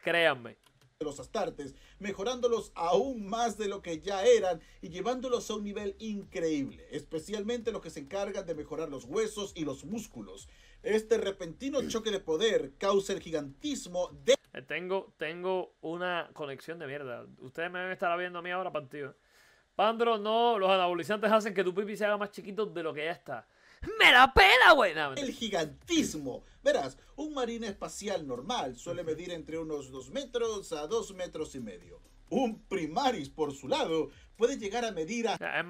Créanme los astartes, mejorándolos aún más de lo que ya eran y llevándolos a un nivel increíble, especialmente los que se encargan de mejorar los huesos y los músculos. Este repentino choque de poder causa el gigantismo de... Eh, tengo, tengo una conexión de mierda. Ustedes me van viendo a mí ahora partido. Pandro, no, los anabolizantes hacen que tu pipi se haga más chiquito de lo que ya está. ¡Me la pela, güey! el gigantismo. Verás, un marina espacial normal suele medir entre unos 2 metros a 2 metros y medio. Un primaris, por su lado, puede llegar a medir Hasta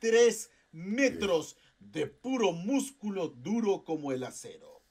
3 metros de puro músculo duro como el acero.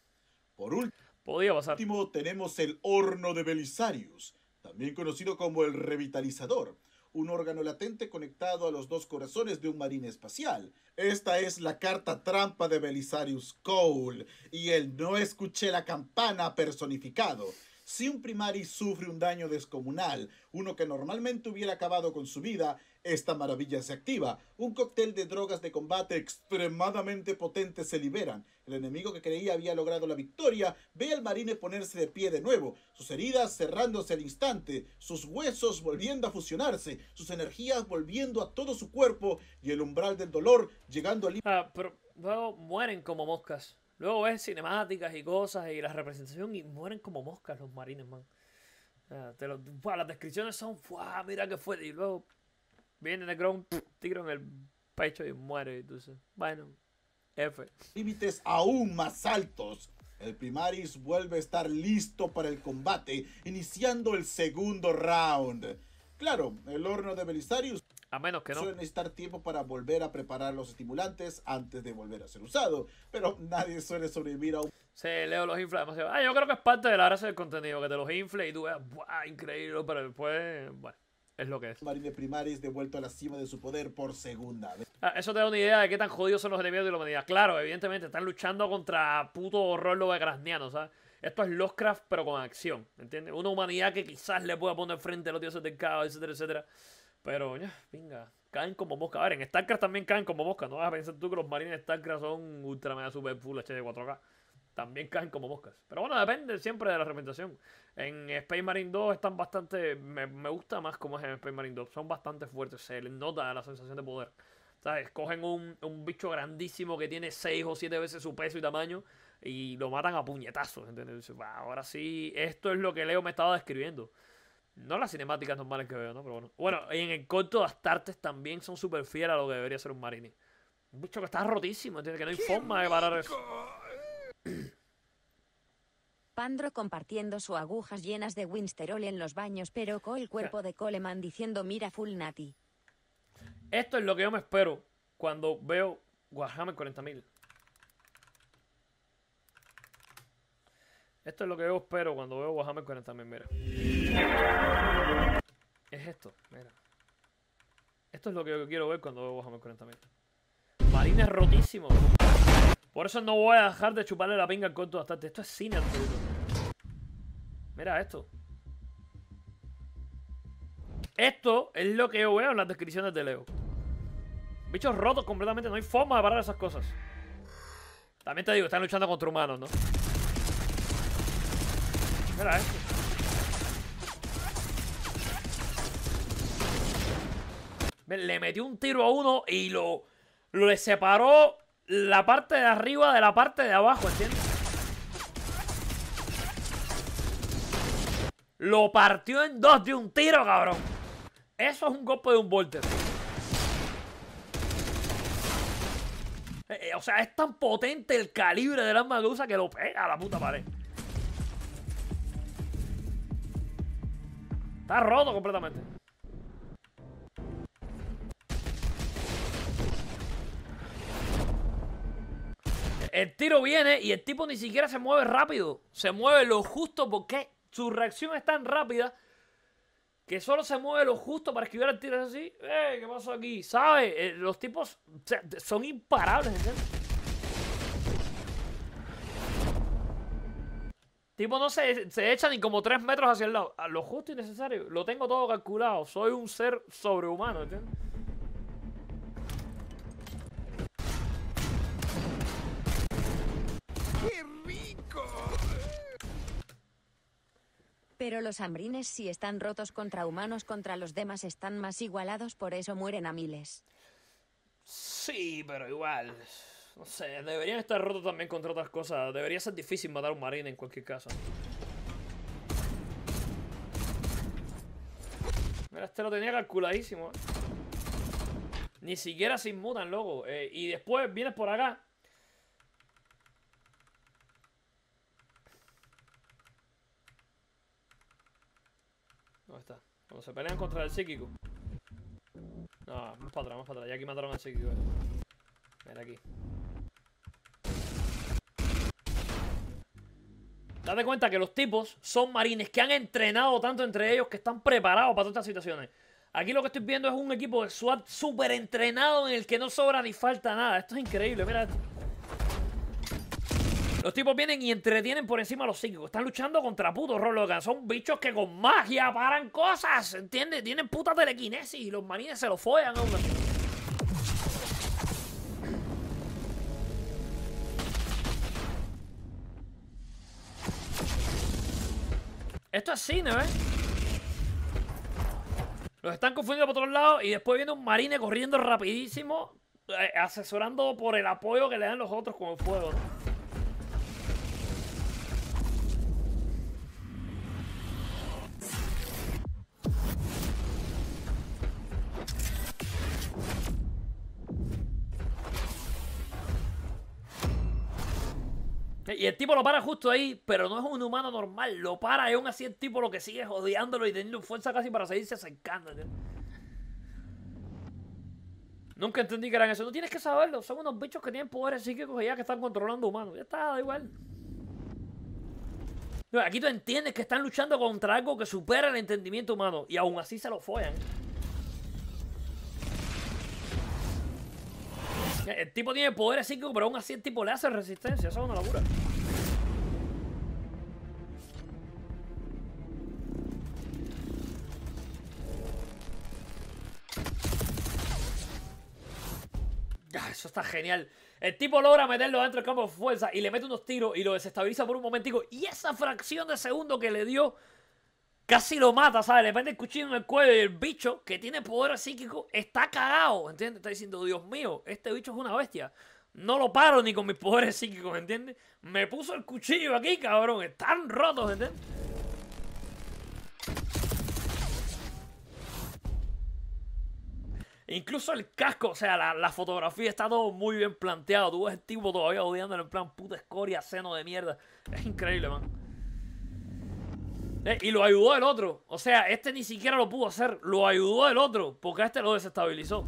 Por último... tenemos el horno de Belisarius, también conocido como el revitalizador un órgano latente conectado a los dos corazones de un marín espacial. Esta es la carta trampa de Belisarius Cole, y el no escuché la campana personificado. Si un primari sufre un daño descomunal, uno que normalmente hubiera acabado con su vida, esta maravilla se activa. Un cóctel de drogas de combate extremadamente potente se liberan. El enemigo que creía había logrado la victoria ve al marine ponerse de pie de nuevo, sus heridas cerrándose al instante, sus huesos volviendo a fusionarse, sus energías volviendo a todo su cuerpo y el umbral del dolor llegando al... Ah, pero luego mueren como moscas. Luego ves cinemáticas y cosas y la representación y mueren como moscas los marines, man. las descripciones son, mira que fue. Y luego Viene ground tigre en el pecho y muere. Entonces, bueno, F. Límites aún más altos. El Primaris vuelve a estar listo para el combate, iniciando el segundo round. Claro, el horno de Belisarius a menos que no. Suele necesitar tiempo para volver a preparar los estimulantes antes de volver a ser usado, pero nadie suele sobrevivir a un... Se sí, Leo los infla Ah, yo creo que es parte de la gracia del contenido, que te los infle y tú veas, ¡buah, increíble! Pero después, bueno. Es lo que es. marines de Primaris a la cima de su poder por segunda vez. Ah, eso te da una idea de qué tan jodidos son los enemigos de la humanidad. Claro, evidentemente, están luchando contra puto horror lo de ¿sabes? Esto es Lovecraft, pero con acción, ¿entiendes? Una humanidad que quizás le pueda poner frente a los dioses del caos, etcétera, etcétera. Pero, ya, venga, caen como mosca. A ver, en StarCraft también caen como mosca. No vas a pensar tú que los marines de StarCraft son ultra mega super full HD 4K también caen como moscas. Pero bueno, depende siempre de la representación. En Space Marine 2 están bastante. Me, gusta más como es en Space Marine 2. Son bastante fuertes. Se les nota la sensación de poder. ¿Sabes? Cogen un, un bicho grandísimo que tiene 6 o 7 veces su peso y tamaño y lo matan a puñetazos. entiendes ahora sí, esto es lo que Leo me estaba describiendo. No las cinemáticas normales que veo, ¿no? Pero bueno. Bueno, y en el corto de Astartes también son súper fieles a lo que debería ser un Marini. Un bicho que está rotísimo, ¿entiendes? Que no hay forma de parar eso. Pandro compartiendo sus agujas llenas de Winsterol en los baños, pero con el cuerpo de Coleman diciendo mira full nati. Esto es lo que yo me espero cuando veo Warhammer 40.000. Esto es lo que yo espero cuando veo Warhammer 40.000, mira. Es esto, mira. Esto es lo que yo quiero ver cuando veo Warhammer 40.000. Marines rotísimos, por eso no voy a dejar de chuparle la pinga al conto bastante. Esto es cine Mira esto. Esto es lo que yo veo en las descripciones de Leo. Bichos rotos completamente. No hay forma de parar esas cosas. También te digo, están luchando contra humanos, ¿no? Mira esto. Le metió un tiro a uno y lo, lo le separó la parte de arriba de la parte de abajo, ¿entiendes? Lo partió en dos de un tiro, cabrón. Eso es un golpe de un volter. Eh, o sea, es tan potente el calibre del arma que usa que lo pega a la puta pared. Está roto completamente. El tiro viene y el tipo ni siquiera se mueve rápido. Se mueve lo justo porque su reacción es tan rápida que solo se mueve lo justo para esquivar el tiro. así, eh, ¿qué pasó aquí? ¿Sabes? Eh, los tipos son imparables, ¿entiendes? Tipo no se, echa ni como tres metros hacia el lado. Ah, lo justo y necesario. Lo tengo todo calculado. Soy un ser sobrehumano, ¿entiendes? ¡Qué rico! Pero los hambrines si están rotos contra humanos contra los demás están más igualados, por eso mueren a miles. Sí, pero igual. No sé, deberían estar rotos también contra otras cosas. Debería ser difícil matar a un marine en cualquier caso. Mira, este lo tenía calculadísimo. ¿eh? Ni siquiera se inmutan, loco. Eh, y después vienes por acá Cuando se pelean contra el psíquico. No, más para atrás, vamos para atrás. Ya aquí mataron al psíquico. Eh. Mira aquí. Date cuenta que los tipos son marines que han entrenado tanto entre ellos que están preparados para todas estas situaciones. Aquí lo que estoy viendo es un equipo de SWAT súper entrenado en el que no sobra ni falta nada. Esto es increíble, mira esto. Los tipos vienen y entretienen por encima a los psíquicos. Están luchando contra putos rolloca. Son bichos que con magia paran cosas. ¿Entiendes? Tienen puta telequinesis y los marines se los follan a Esto es cine, ¿eh? Los están confundiendo por todos lados y después viene un marine corriendo rapidísimo, eh, asesorando por el apoyo que le dan los otros con el fuego, ¿no? Y el tipo lo para justo ahí, pero no es un humano normal. Lo para y aún así el tipo lo que sigue es odiándolo y teniendo fuerza casi para seguirse acercando. Nunca entendí que eran eso. No tienes que saberlo. Son unos bichos que tienen poderes psíquicos y ya que están controlando humanos. Ya está, da igual. aquí tú entiendes que están luchando contra algo que supera el entendimiento humano y aún así se lo follan. El tipo tiene poderes psíquicos, pero aún así el tipo le hace resistencia. Eso es una locura. Eso está genial. El tipo logra meterlo dentro del campo de fuerza y le mete unos tiros y lo desestabiliza por un momentico. Y esa fracción de segundo que le dio casi lo mata, ¿sabes? Le pende el cuchillo en el cuello y el bicho que tiene poder psíquico está cagado, ¿entiendes? Está diciendo, Dios mío, este bicho es una bestia. No lo paro ni con mis poderes psíquicos, ¿entiendes? Me puso el cuchillo aquí, cabrón. Están rotos, ¿entiendes? Incluso el casco, o sea, la, fotografía está todo muy bien planteado. Tú ves el tipo todavía odiándolo en plan puta escoria, seno de mierda. Es increíble, man. Eh, y lo ayudó el otro. O sea, este ni siquiera lo pudo hacer. Lo ayudó el otro. Porque este lo desestabilizó.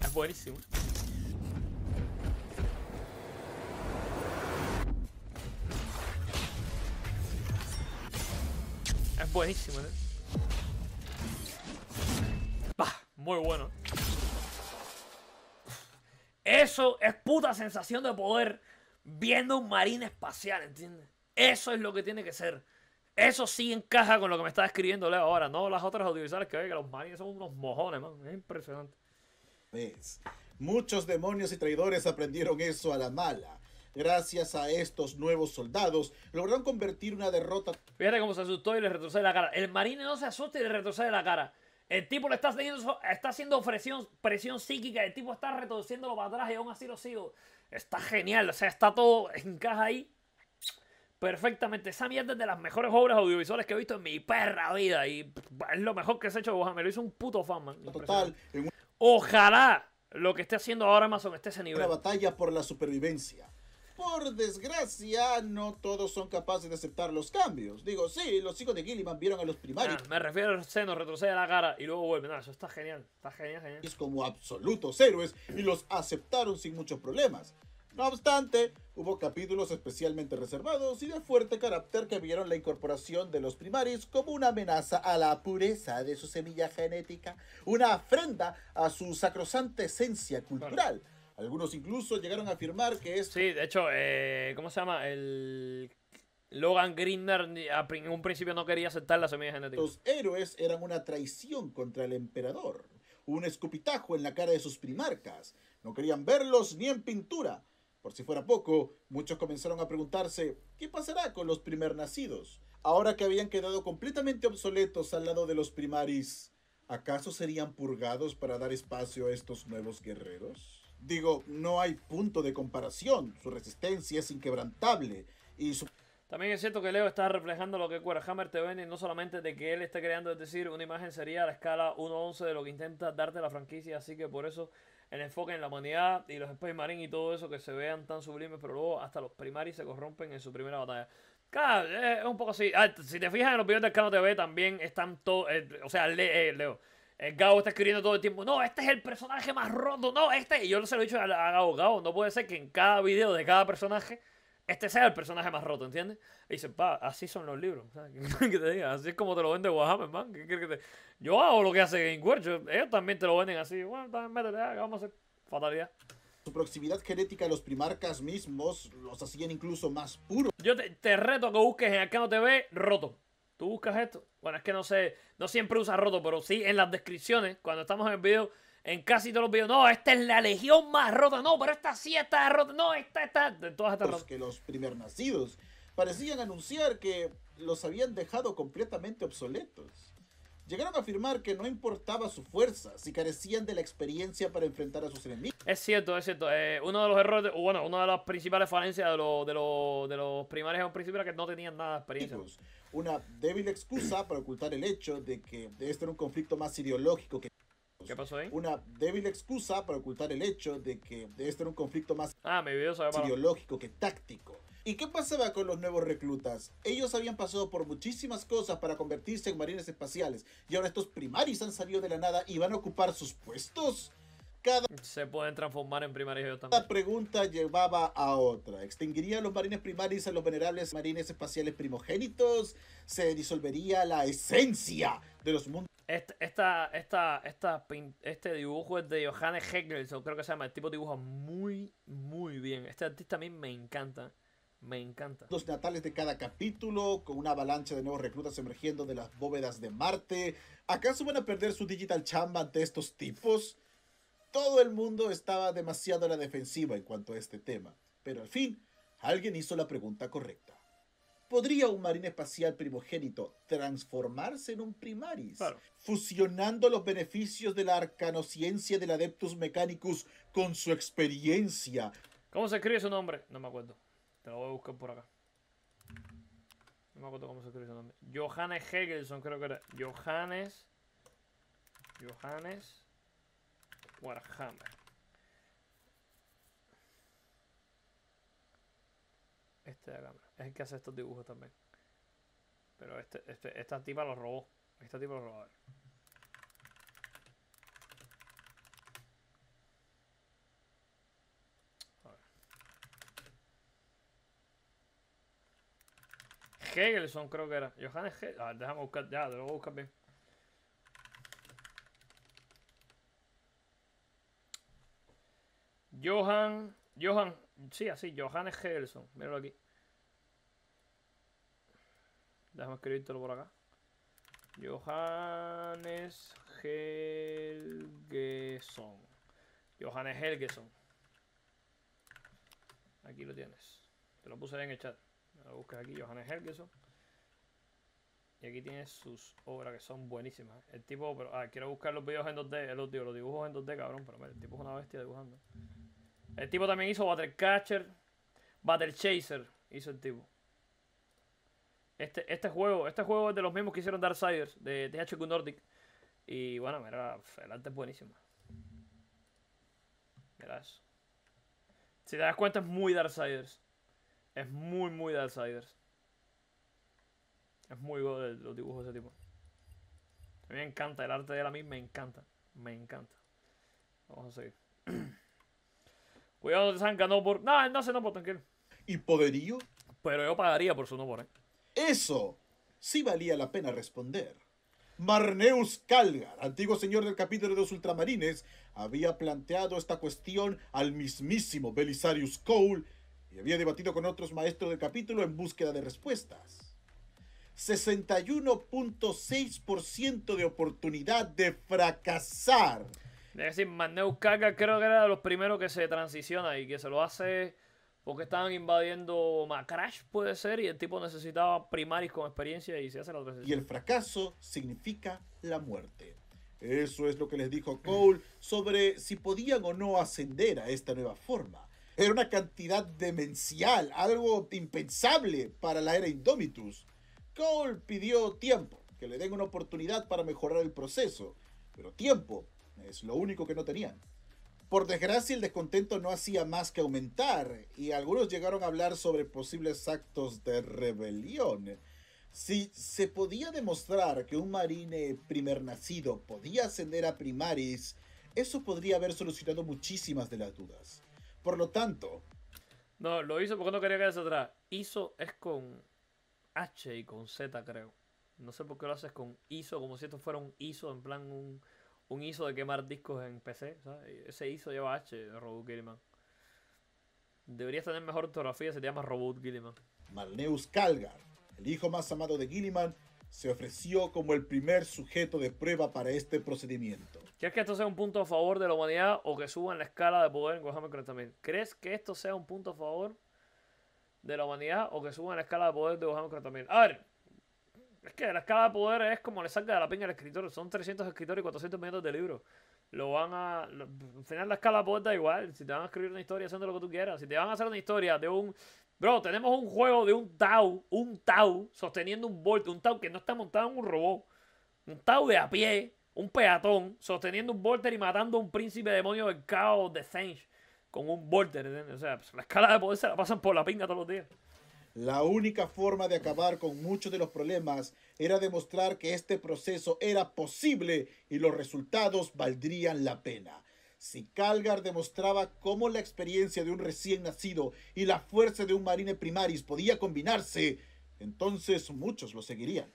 Es buenísimo. Es buenísimo, ¿eh? Bah, muy bueno. Eso es puta sensación de poder viendo un marine espacial, ¿entiendes? Eso es lo que tiene que ser. Eso sí encaja con lo que me está escribiendo Leo ahora, no las otras audiovisuales que Que los marines son unos mojones, man. Es impresionante. ¿Ves? Muchos demonios y traidores aprendieron eso a la mala. Gracias a estos nuevos soldados, lograron convertir una derrota. Fíjate cómo se asustó y le retrocede la cara. El marine no se asusta y le retrocede la cara. El tipo le está, haciendo está haciendo presión, presión psíquica, el tipo está retorciéndolo para atrás y aún así lo sigo. Está genial, o sea, está todo, encaja ahí perfectamente. Esa mierda es de las mejores obras audiovisuales que he visto en mi perra vida. Y es lo mejor que se ha hecho Me lo hizo un puto fan, man. Total. Ojalá lo que esté haciendo ahora Amazon esté ese nivel. Una batalla por la supervivencia por desgracia, no todos son capaces de aceptar los cambios. Digo, sí, los hijos de Gilliman vieron a los primarios. Ah, me refiero al seno, retrocede la cara y luego vuelve. eso está genial, está genial, genial. Es como absolutos héroes y los aceptaron sin muchos problemas. No obstante, hubo capítulos especialmente reservados y de fuerte carácter que vieron la incorporación de los primaris como una amenaza a la pureza de su semilla genética, una afrenda a su sacrosanta esencia cultural. Algunos incluso llegaron a afirmar que es... Sí, de hecho, eh, ¿cómo se llama? El Logan Grindner en un principio no quería aceptar la semilla genética. Los héroes eran una traición contra el emperador, un escupitajo en la cara de sus primarcas. No querían verlos ni en pintura. Por si fuera poco, muchos comenzaron a preguntarse, ¿qué pasará con los primer nacidos? Ahora que habían quedado completamente obsoletos al lado de los primaris, ¿acaso serían purgados para dar espacio a estos nuevos guerreros? Digo, no hay punto de comparación. Su resistencia es inquebrantable. Y su... También es cierto que Leo está reflejando lo que Warhammer te y no solamente de que él esté creando, es decir, una imagen sería a la escala 1.11 de lo que intenta darte la franquicia, así que por eso el enfoque en la humanidad y los Space Marine y todo eso que se vean tan sublimes, pero luego hasta los primaris se corrompen en su primera batalla. es un poco así. Ah, si te fijas en los videos del canal TV también están todos, eh, o sea, Leo eh, el Gabo está escribiendo todo el tiempo, no, este es el personaje más roto, no, este. Y yo se lo he dicho a, Gao Gabo, no puede ser que en cada video de cada personaje este sea el personaje más roto, ¿entiendes? Y dice, pa, así son los libros. [laughs] ¿Qué te diga? Así es como te lo vende Guajama, man. que Yo hago lo que hace World, Ellos también te lo venden así. Bueno, también métele, ah, vamos a hacer fatalidad. Su proximidad genética a los primarcas mismos los hacían incluso más puros. Yo te, reto a que busques en Acá no te ve roto tú buscas esto. Bueno, es que no sé, no siempre usa roto, pero sí en las descripciones, cuando estamos en el video, en casi todos los videos, no, esta es la legión más rota, no, pero esta sí está rota, no, esta está, de todas estas rotas. que los primer nacidos parecían anunciar que los habían dejado completamente obsoletos llegaron a afirmar que no importaba su fuerza si carecían de la experiencia para enfrentar a sus enemigos. Es cierto, es cierto. Eh, uno de los errores, bueno, una de las principales falencias de, de, de los primarios en principio era que no tenían nada de experiencia. Una débil excusa para ocultar el hecho de que este era un conflicto más ideológico que... ¿Qué pasó ahí? Una débil excusa para ocultar el hecho de que este era un conflicto más ah, ideológico que táctico ¿Y qué pasaba con los nuevos reclutas? Ellos habían pasado por muchísimas cosas para convertirse en marines espaciales y ahora estos primaris han salido de la nada y van a ocupar sus puestos. Cada se pueden transformar en yo también. pregunta llevaba a otra. ¿Extinguiría los marines primaris a los venerables marines espaciales primogénitos? ¿Se disolvería la esencia de los mundos? Este, esta, esta, este dibujo es de Johannes Hegel, creo que se llama. El tipo dibuja muy, muy bien. Este artista a mí me encanta. Me encanta. Los natales de cada capítulo, con una avalancha de nuevos reclutas emergiendo de las bóvedas de Marte. ¿Acaso van a perder su digital chamba ante estos tipos? Todo el mundo estaba demasiado a la defensiva en cuanto a este tema, pero al fin, alguien hizo la pregunta correcta. ¿Podría un marine espacial primogénito transformarse en un primaris? Fusionando los beneficios de la arcanociencia del Adeptus Mechanicus con su experiencia. ¿Cómo se escribe su nombre? No me acuerdo lo voy a buscar por acá. No me acuerdo cómo se escribe su nombre. Johannes Hegelson, creo que era. Johannes. Johannes. Warhammer. Este de acá. Es el que hace estos dibujos también. Pero este, este, esta tipa lo robó. Esta tipa lo robó. Hegelson creo que era. Johannes Hegelson. Ah, déjame buscar, ya, lo voy bien. Johan, Johan, sí, así, Johannes Hegelson. Míralo aquí. Déjame escribirlo por acá. Johannes Hegelson Johannes Helgeson. Aquí lo tienes. Te lo puse ahí en el chat. Lo buscas aquí, Johannes Helgeson. Y aquí tiene sus obras que son buenísimas. El tipo, pero ah, quiero buscar los videos en 2D, eh, los, los dibujos en 2D, cabrón, pero el tipo es una bestia dibujando. El tipo también hizo Battlecatcher Catcher, Battle Chaser, hizo el tipo. Este, este juego, este juego es de los mismos que hicieron Darksiders, de THQ Nordic. Y bueno, mira, el arte es buenísimo. Mira Si te das cuenta, es muy Darksiders. Es muy, muy de Outsiders. Es muy de los dibujos de ese tipo. A mí me encanta, el arte de la misma me encanta. Me encanta. Vamos a seguir. [clears throat] Cuidado no por. No, no hace no por tranquilo. ¿Y poderío? Pero yo pagaría por su no por, ¿eh? Eso sí valía la pena responder. Marneus Calgar, antiguo señor del capítulo de los ultramarines, había planteado esta cuestión al mismísimo Belisarius Cole y había debatido con otros maestros del capítulo en búsqueda de respuestas. 61.6% de oportunidad de fracasar. Es decir, Manu Kaga creo que era de los primeros que se transiciona y que se lo hace porque estaban invadiendo Macrash, puede ser, y el tipo necesitaba primaris con experiencia y se hace la otra Y el fracaso significa la muerte. Eso es lo que les dijo Cole sobre si podían o no ascender a esta nueva forma. Era una cantidad demencial, algo impensable para la era Indomitus. Cole pidió tiempo, que le den una oportunidad para mejorar el proceso, pero tiempo es lo único que no tenían. Por desgracia, el descontento no hacía más que aumentar, y algunos llegaron a hablar sobre posibles actos de rebelión. Si se podía demostrar que un marine primer nacido podía ascender a primaris, eso podría haber solucionado muchísimas de las dudas. Por lo tanto. No, lo hizo porque no quería quedarse atrás. Hizo es con H y con Z, creo. No sé por qué lo haces con ISO, como si esto fuera un ISO, en plan un, un ISO de quemar discos en PC. Ese ISO lleva H de Robot Gilliman. Deberías tener mejor ortografía, se llama Robot Gilliman. Malneus Calgar, el hijo más amado de Gilliman, se ofreció como el primer sujeto de prueba para este procedimiento. ¿Crees que esto sea un punto a favor de la humanidad o que suban la escala de poder? en también. ¿Crees que esto sea un punto a favor de la humanidad o que suban la escala de poder de Gohan también? A ver, es que la escala de poder es como le salga de la pinga al escritor. Son 300 escritores y 400 millones de libros. Lo van a. al final, la escala de poder da igual. Si te van a escribir una historia, haciendo lo que tú quieras. Si te van a hacer una historia de un. Bro, tenemos un juego de un Tau, un Tau, sosteniendo un volt, un Tau que no está montado en un robot, un Tau de a pie, un peatón sosteniendo un Volter y matando a un príncipe demonio del caos de Sange con un Volter. O sea, pues, la escala de poder se la pasan por la pinga todos los días. La única forma de acabar con muchos de los problemas era demostrar que este proceso era posible y los resultados valdrían la pena. Si Calgar demostraba cómo la experiencia de un recién nacido y la fuerza de un marine primaris podía combinarse, entonces muchos lo seguirían.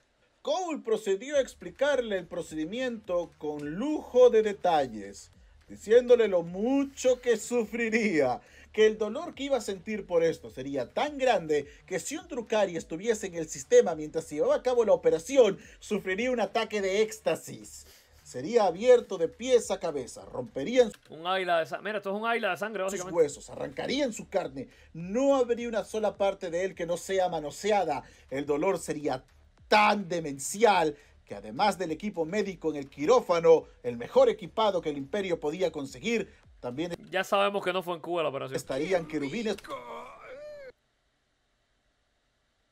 Cole procedió a explicarle el procedimiento con lujo de detalles, diciéndole lo mucho que sufriría, que el dolor que iba a sentir por esto sería tan grande que si un Drucari estuviese en el sistema mientras llevaba a cabo la operación, sufriría un ataque de éxtasis. Sería abierto de pies a cabeza, romperían un águila de Mira, esto es un de sangre, básicamente. sus huesos, en su carne, no habría una sola parte de él que no sea manoseada. El dolor sería tan demencial que además del equipo médico en el quirófano, el mejor equipado que el imperio podía conseguir, también... Ya sabemos que no fue en Cuba la operación. Estarían querubines...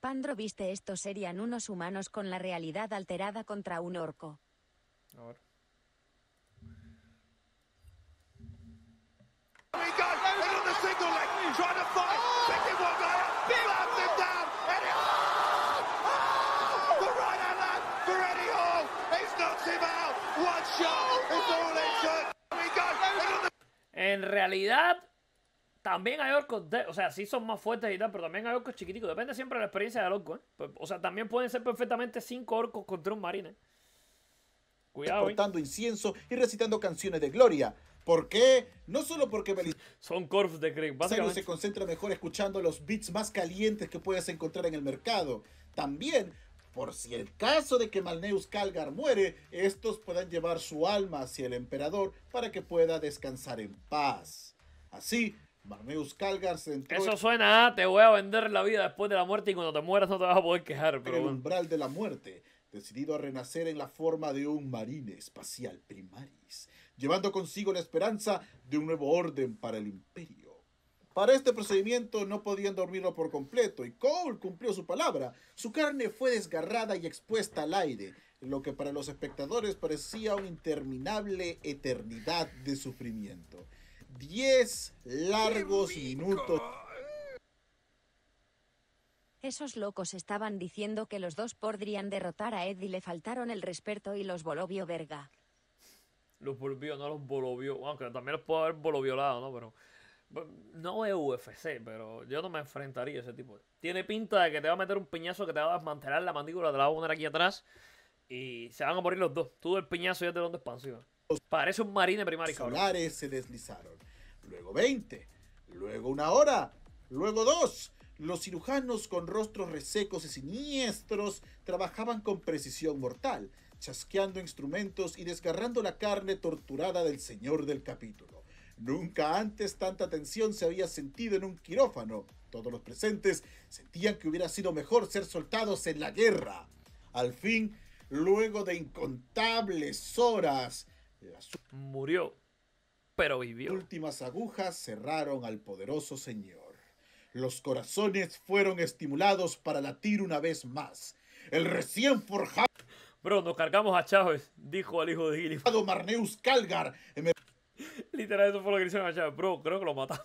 Pandro viste esto serían unos humanos con la realidad alterada contra un orco. En realidad, también hay orcos, de, o sea, sí son más fuertes y tal, pero también hay orcos chiquiticos. Depende siempre de la experiencia del orco, ¿eh? Pues, o sea, también pueden ser perfectamente cinco orcos contra un marine. Cuidado. ¿eh? Portando incienso y recitando canciones de gloria. ¿Por qué? No solo porque [laughs] Son corps de Greg, se concentra mejor escuchando los beats más calientes que puedes encontrar en el mercado. También por si el caso de que Malneus Calgar muere, estos puedan llevar su alma hacia el emperador para que pueda descansar en paz. Así, Malneus Calgar se entró... Eso suena ah, te voy a vender la vida después de la muerte y cuando te mueras no te vas a poder quejar. Pero el umbral de la muerte, decidido a renacer en la forma de un marine espacial primaris, llevando consigo la esperanza de un nuevo orden para el imperio. Para este procedimiento no podían dormirlo por completo y Cole cumplió su palabra. Su carne fue desgarrada y expuesta al aire, lo que para los espectadores parecía una interminable eternidad de sufrimiento. Diez largos minutos. Esos locos estaban diciendo que los dos podrían derrotar a Eddie, y le faltaron el respeto y los volovio verga. Los volvió, no los volovio, Aunque también los puedo haber ¿no? Pero... No es UFC, pero yo no me enfrentaría a ese tipo. Tiene pinta de que te va a meter un piñazo que te va a desmantelar la mandíbula, de la va a poner aquí atrás y se van a morir los dos. Tú el piñazo ya el de onda expansiva. Parece un marine primario. Los se deslizaron. Luego 20, luego una hora, luego dos. Los cirujanos con rostros resecos y siniestros trabajaban con precisión mortal, chasqueando instrumentos y desgarrando la carne torturada del señor del capítulo. Nunca antes tanta tensión se había sentido en un quirófano. Todos los presentes sentían que hubiera sido mejor ser soltados en la guerra. Al fin, luego de incontables horas, murió, pero vivió. Últimas agujas cerraron al poderoso señor. Los corazones fueron estimulados para latir una vez más. El recién forjado Bro, cargamos a Chávez, dijo al hijo de Gilly. Marneus Calgar. [laughs] Literal, eso fue lo que Bro, creo que lo matamos.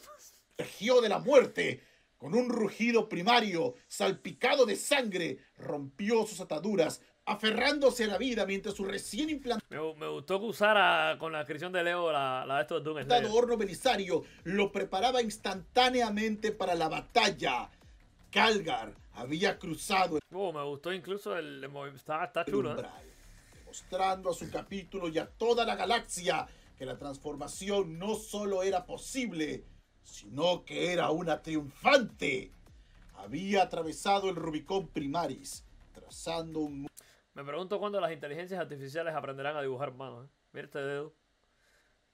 Regió de la muerte. Con un rugido primario, salpicado de sangre, rompió sus ataduras, aferrándose a la vida mientras su recién implantado... Me, gustó que usara con la descripción de Leo la, de estos El horno belisario lo preparaba instantáneamente para la batalla. Calgar había cruzado... El... Uh, me gustó incluso el... movimiento. está, chulo, ¿eh? a su capítulo y a toda la galaxia que la transformación no solo era posible, sino que era una triunfante. Había atravesado el Rubicón Primaris, trazando un... Me pregunto cuándo las inteligencias artificiales aprenderán a dibujar manos. ¿eh? Mira este dedo.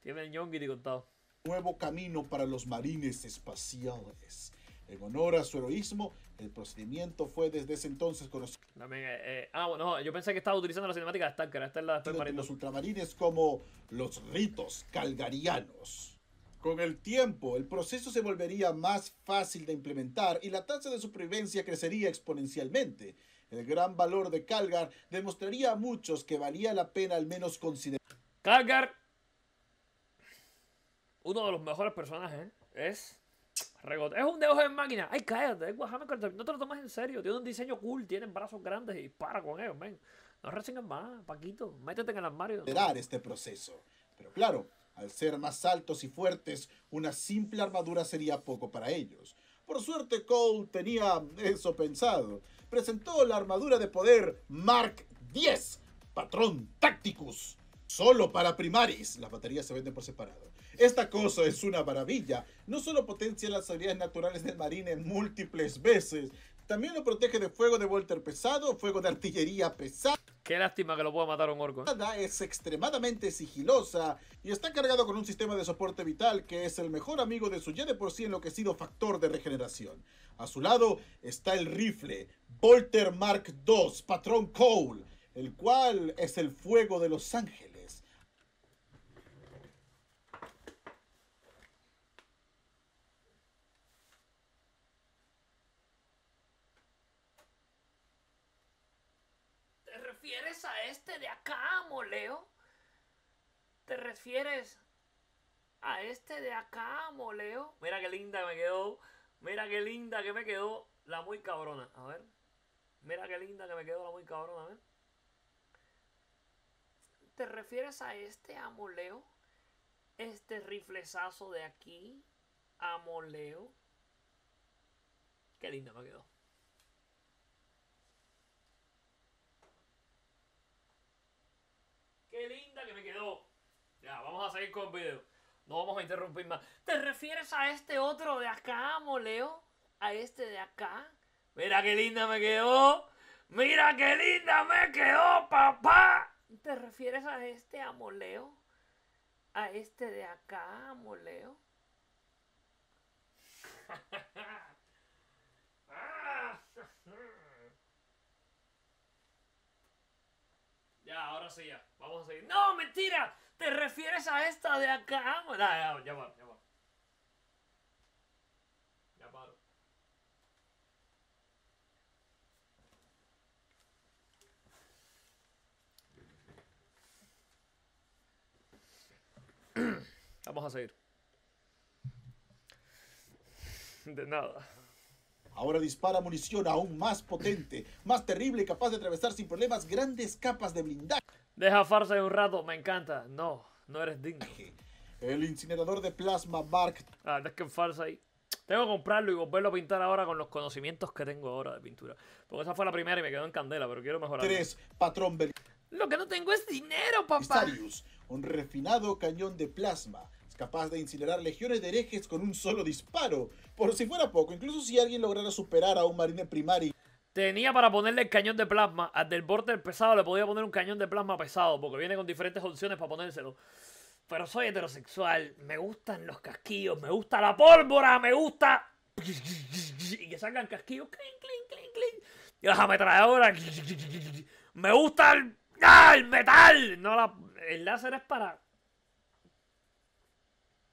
Tiene Tienen ñongiri contado. Nuevo camino para los marines espaciales. En honor a su heroísmo, el procedimiento fue desde ese entonces conocido. También, eh, eh, ah, bueno, yo pensé que estaba utilizando la cinemática de Stalker. Esta es la de los ultramarines como los ritos calgarianos. Con el tiempo, el proceso se volvería más fácil de implementar y la tasa de supervivencia crecería exponencialmente. El gran valor de Calgar demostraría a muchos que valía la pena al menos considerar. Calgar, uno de los mejores personajes, ¿eh? es es un dedo en máquina. Ay, cállate, es No te lo tomas en serio. Tiene un diseño cool, Tiene brazos grandes y para con ellos, ven. No resignes más, Paquito. Métete en el armario. Esperar este proceso. Pero claro, al ser más altos y fuertes, una simple armadura sería poco para ellos. Por suerte, Cole tenía eso pensado. Presentó la armadura de poder Mark 10, patrón Tacticus. Solo para primaris. Las baterías se venden por separado. Esta cosa es una maravilla. No solo potencia las habilidades naturales del marine múltiples veces, también lo protege de fuego de volter pesado, fuego de artillería pesada. Qué lástima que lo pueda matar un orco. ¿eh? Es extremadamente sigilosa y está cargado con un sistema de soporte vital que es el mejor amigo de su ya de por sí enloquecido factor de regeneración. A su lado está el rifle Volter Mark II, patrón Cole, el cual es el fuego de los ángeles. ¿Te refieres a este de acá, moleo? ¿Te refieres a este de acá, moleo? Mira qué linda que me quedó. Mira qué linda que me quedó la muy cabrona. A ver. Mira qué linda que me quedó la muy cabrona. A ver. ¿Te refieres a este amoleo? Este riflesazo de aquí. Amoleo. Qué linda me quedó. que me quedó. Ya, vamos a seguir con el video. No vamos a interrumpir más. ¿Te refieres a este otro de acá, Moleo? ¿A este de acá? Mira qué linda me quedó. Mira qué linda me quedó, papá. ¿Te refieres a este amoleo? ¿A este de acá, amoleo? [laughs] Ya, ahora sí, ya. Vamos a seguir. ¡No, mentira! ¿Te refieres a esta de acá? No, ya, ya paro, ya va. Ya paro. Vamos a seguir. De nada. Ahora dispara munición aún más potente, más terrible y capaz de atravesar sin problemas grandes capas de blindaje. Deja farsa de un rato, me encanta. No, no eres digno. El incinerador de plasma Mark. Ah, es que farsa ahí. Tengo que comprarlo y volverlo a pintar ahora con los conocimientos que tengo ahora de pintura. Porque esa fue la primera y me quedó en candela, pero quiero mejorar. Tres, patrón Lo que no tengo es dinero, papá. un refinado cañón de plasma capaz de incinerar legiones de herejes con un solo disparo. Por si fuera poco, incluso si alguien lograra superar a un marine primario. Tenía para ponerle el cañón de plasma. Al del border pesado le podía poner un cañón de plasma pesado, porque viene con diferentes opciones para ponérselo. Pero soy heterosexual, me gustan los casquillos, me gusta la pólvora, me gusta... [laughs] Y que salgan casquillos, Y las ametralladoras, [laughs] me gusta el... ¡Ah, el metal! No, el láser es para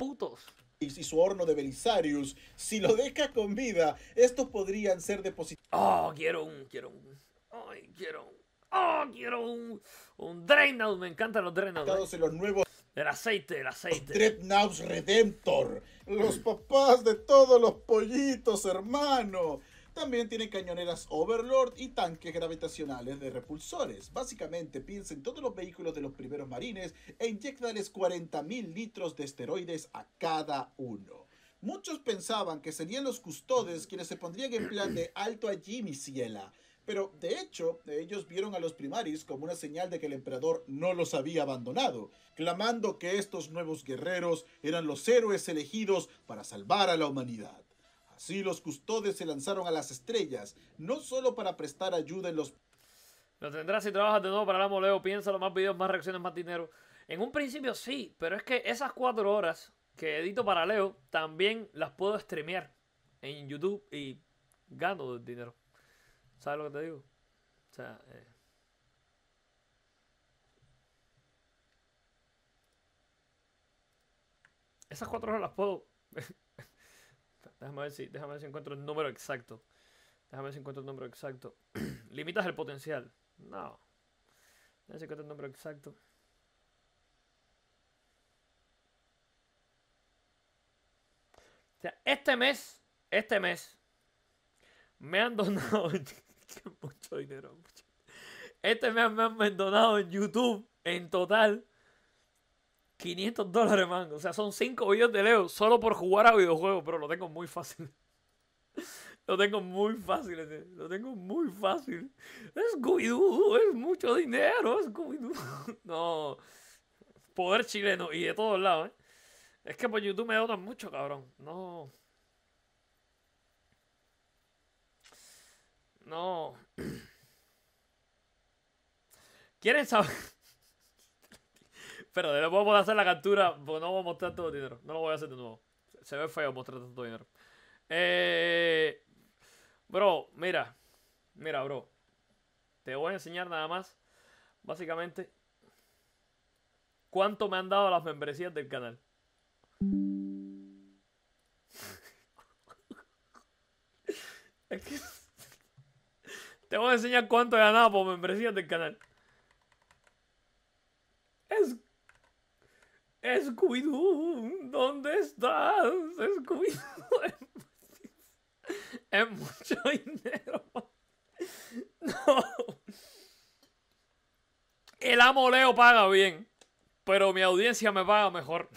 putos y su horno de Belisarius, si lo deja con vida, estos podrían ser depositados. Oh, quiero un, quiero un, ay, quiero un, oh, quiero un, un me encantan los Dreadnoughts. Eh. en los nuevos. El aceite, el aceite. Dreadnoughts Redemptor, los papás de todos los pollitos, hermano. También tiene cañoneras Overlord y tanques gravitacionales de repulsores. Básicamente piensa todos los vehículos de los primeros marines e inyectales 40.000 litros de esteroides a cada uno. Muchos pensaban que serían los custodes quienes se pondrían en plan de alto allí, mi ciela. Pero de hecho, ellos vieron a los primaris como una señal de que el emperador no los había abandonado, clamando que estos nuevos guerreros eran los héroes elegidos para salvar a la humanidad. Si los custodios se lanzaron a las estrellas, no solo para prestar ayuda en los... Lo tendrás si trabajas de nuevo para Leo. Leo. piénsalo, más videos, más reacciones, más dinero. En un principio sí, pero es que esas cuatro horas que edito para Leo, también las puedo streamear en YouTube y gano dinero. ¿Sabes lo que te digo? O sea... Eh. Esas cuatro horas las puedo Déjame ver si, déjame ver si encuentro el número exacto. Déjame ver si encuentro el número exacto. [clears throat] Limitas el potencial. No. Déjame ver si encuentro el número exacto. este mes, este mes, me han donado [laughs] mucho dinero. Este mes me han donado en YouTube en total 500 dólares, man. O sea, son 5 videos de Leo solo por jugar a videojuegos, pero lo tengo muy fácil. [laughs] Lo tengo muy fácil, lo tengo muy fácil. Es scooby es mucho dinero, es scooby [laughs] No, poder chileno y de todos lados, ¿eh? Es que por YouTube me dotan mucho, cabrón. No. No. [clears throat] ¿Quieren saber? pero no a hacer la captura porque no voy a mostrar todo el dinero. No lo voy a hacer de nuevo. Se ve feo mostrar todo el dinero. Eh, bro, mira. Mira, bro. Te voy a enseñar nada más. Básicamente. ¿Cuánto me han dado las membresías del canal? [laughs] Te voy a enseñar cuánto he ganado por membresías del canal. Es Scooby-Doo, ¿dónde estás? Scooby-Doo. [laughs] Es mucho dinero. No. El Leo paga bien, pero mi audiencia me paga mejor.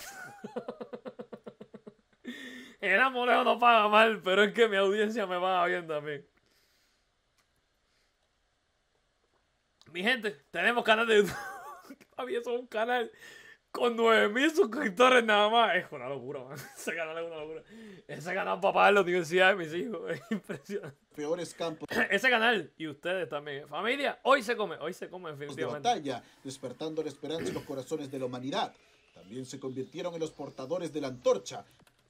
El Leo no paga mal, pero es que mi audiencia me paga bien también. Mi gente, tenemos canal de YouTube. [laughs] eso un canal con 9000 suscriptores nada más. Es una locura, man. Ese canal es una locura. Ese canal papá de la universidad de mis hijos. [laughs] impresionante. Peores campos. [laughs] Ese canal y ustedes también. Familia, hoy se come, hoy se come definitivamente. De batalla, despertando la esperanza en los corazones de la humanidad. También se convirtieron en los portadores de la antorcha.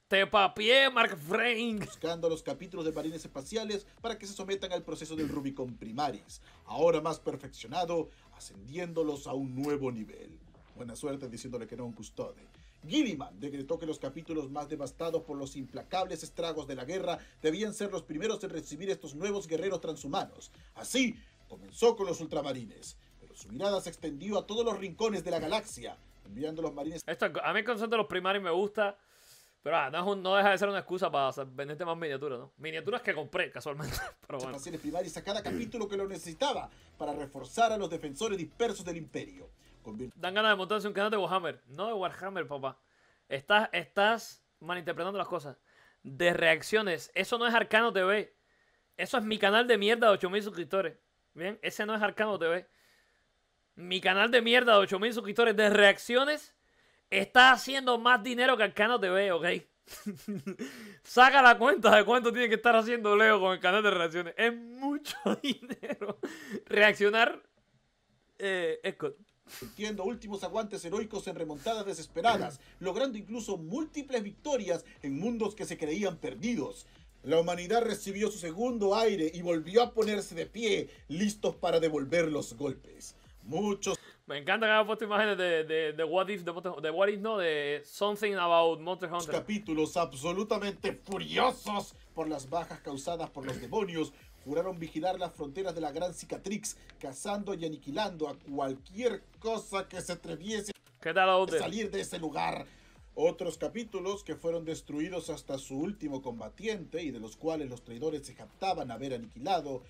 Te papié, Mark Frank. Buscando los capítulos de marines espaciales para que se sometan al proceso del Rubicon Primaris, ahora más perfeccionado, ascendiéndolos a un nuevo nivel. Buena suerte diciéndole que no un custode. Gilliman decretó que los capítulos más devastados por los implacables estragos de la guerra debían ser los primeros en recibir estos nuevos guerreros transhumanos. Así, comenzó con los ultramarines, pero su mirada se extendió a todos los rincones de la galaxia, enviando a los marines... Esto, a mí el concepto de los primarios me gusta, pero ah, no, deja de ser una excusa para venderte más miniaturas, ¿no? Miniaturas que compré casualmente, [laughs] pero bueno. a cada capítulo que lo necesitaba para reforzar a los defensores dispersos del imperio. Dan ganas de montarse un canal de Warhammer. No de Warhammer, papá. Estás, estás malinterpretando las cosas. De reacciones. Eso no es Arcano TV. Eso es mi canal de mierda de 8000 suscriptores. Bien, ese no es Arcano TV. Mi canal de mierda de 8000 suscriptores de reacciones está haciendo más dinero que Arcano TV, ¿ok? [laughs] Saca la cuenta de cuánto tiene que estar haciendo Leo con el canal de reacciones. Es mucho [laughs] dinero. Reaccionar eh, Scott. Sintiendo últimos aguantes heroicos en remontadas desesperadas, logrando incluso múltiples victorias en mundos que se creían perdidos. La humanidad recibió su segundo aire y volvió a ponerse de pie, listos para devolver los golpes. Muchos... Me encanta que haya puesto imágenes de, de, What If, de, What If, no, de Something About Monster Hunter. Capítulos absolutamente furiosos por las bajas causadas por los demonios juraron vigilar las fronteras de la gran cicatrix, cazando y aniquilando a cualquier cosa que se atreviese a salir de ese lugar. Otros capítulos que fueron destruidos hasta su último combatiente y de los cuales los traidores se captaban haber aniquilado.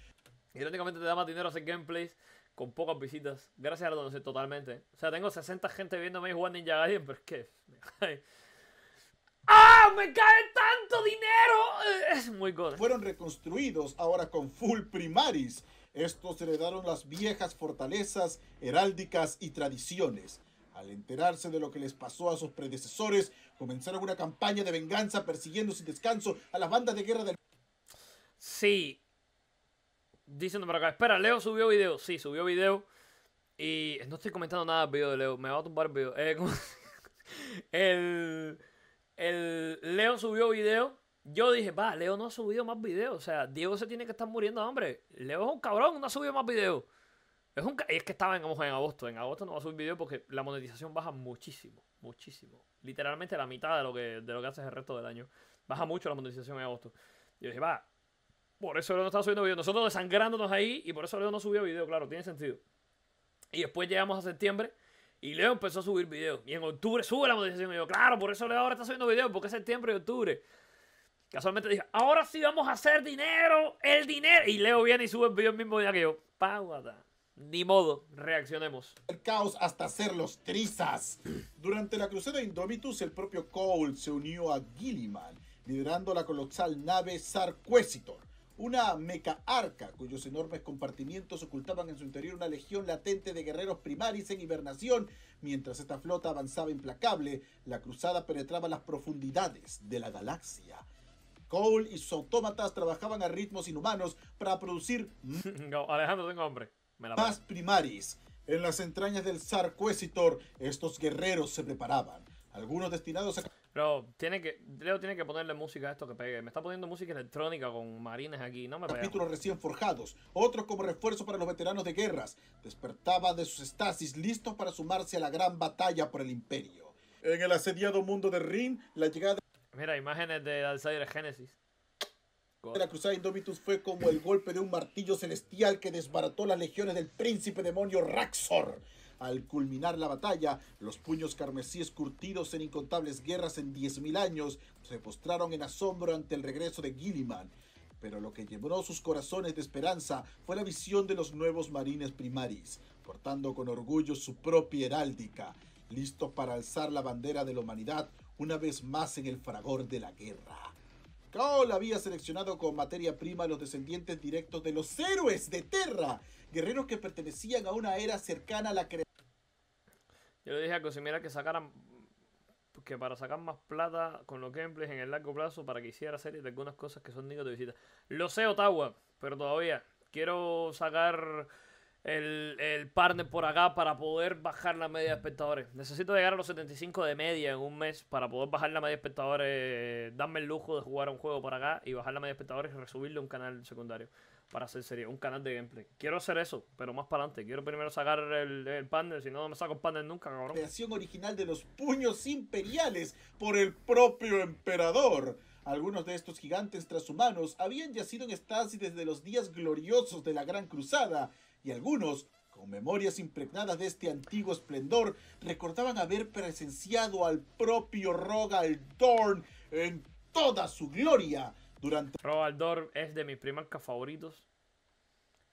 Irónicamente te da más dinero hacer gameplays con pocas visitas. Gracias a la donación totalmente. O sea, tengo 60 gente viéndome y jugando Ninja Gaiden, pero es que... [laughs] ¡Ah! ¡Me cae tanto dinero! Eh, es muy gore. Fueron reconstruidos ahora con full primaris. Estos heredaron las viejas fortalezas, heráldicas y tradiciones. Al enterarse de lo que les pasó a sus predecesores, comenzaron una campaña de venganza persiguiendo sin descanso a las bandas de guerra del... Sí. Diciendo para acá, espera, Leo subió video. Sí, subió video. Y no estoy comentando nada del video de Leo. Me va a tumbar el video. Eh, [laughs] el el Leo subió video. Yo dije, va, Leo no ha subido más videos. O sea, Diego se tiene que estar muriendo hombre Leo es un cabrón, no ha subido más videos. Es, un es que estaba en, en agosto. En agosto no va a subir video porque la monetización baja muchísimo. Muchísimo. Literalmente la mitad de lo que, de lo que haces el resto del año. Baja mucho la monetización en agosto. Yo dije, va, por eso Leo no está subiendo video. Nosotros desangrándonos ahí y por eso Leo no subió video. Claro, tiene sentido. Y después llegamos a septiembre y Leo empezó a subir videos. Y en octubre sube la modificación, Y yo, claro, por eso Leo ahora está subiendo videos, porque es septiembre y octubre. Casualmente dije, ahora sí vamos a hacer dinero, el dinero. Y Leo viene y sube el video el mismo día que yo. Páguata. Ni modo, reaccionemos. El caos hasta hacer los trizas. Durante la crucera Indomitus, el propio Cole se unió a Gilliman, liderando la colosal nave Sarquesitor una meca arca, cuyos enormes compartimientos ocultaban en su interior una legión latente de guerreros primaris en hibernación. Mientras esta flota avanzaba implacable, la cruzada penetraba las profundidades de la galaxia. Cole y sus autómatas trabajaban a ritmos inhumanos para producir [laughs] Alejandro, tengo hombre. más primaris. En las entrañas del Sarquesitor, estos guerreros se preparaban, algunos destinados a pero tiene que, Leo tiene que ponerle música a esto que pegue. Me está poniendo música electrónica con marines aquí, no me Capítulos recién forjados, otros como refuerzo para los veteranos de guerras. Despertaba de sus estasis listos para sumarse a la gran batalla por el imperio. En el asediado mundo de Rin, la llegada... Mira, imágenes de Alzheimer Genesis. La cruzada Indomitus fue como el golpe de un martillo celestial que desbarató las legiones del príncipe demonio Raxor. Al culminar la batalla, los puños carmesíes curtidos en incontables guerras en 10.000 años se postraron en asombro ante el regreso de Gilliman. Pero lo que llenó sus corazones de esperanza fue la visión de los nuevos marines primaris, portando con orgullo su propia heráldica, listos para alzar la bandera de la humanidad una vez más en el fragor de la guerra. Kaol había seleccionado con materia prima los descendientes directos de los héroes de Terra, guerreros que pertenecían a una era cercana a la creación yo le dije a Cosimera que sacaran que para sacar más plata con los gameplays en el largo plazo para que hiciera series de algunas cosas que son dignas de visita. Lo sé, Ottawa, pero todavía quiero sacar el, el, partner por acá para poder bajar la media de espectadores. Necesito llegar a los 75 de media en un mes para poder bajar la media de espectadores, darme el lujo de jugar un juego por acá y bajar la media de espectadores y resubirle un canal secundario para hacer sería un canal de gameplay. Quiero hacer eso, pero más para adelante. Quiero primero sacar el, el panel, si no, no me saco el panel nunca, cabrón. Creación original de los puños imperiales por el propio emperador. Algunos de estos gigantes transhumanos habían yacido en estasis desde los días gloriosos de la Gran Cruzada, y algunos, con memorias impregnadas de este antiguo esplendor, recordaban haber presenciado al propio Rogal Dorn en toda su gloria durante... es de mis primarcas favoritos.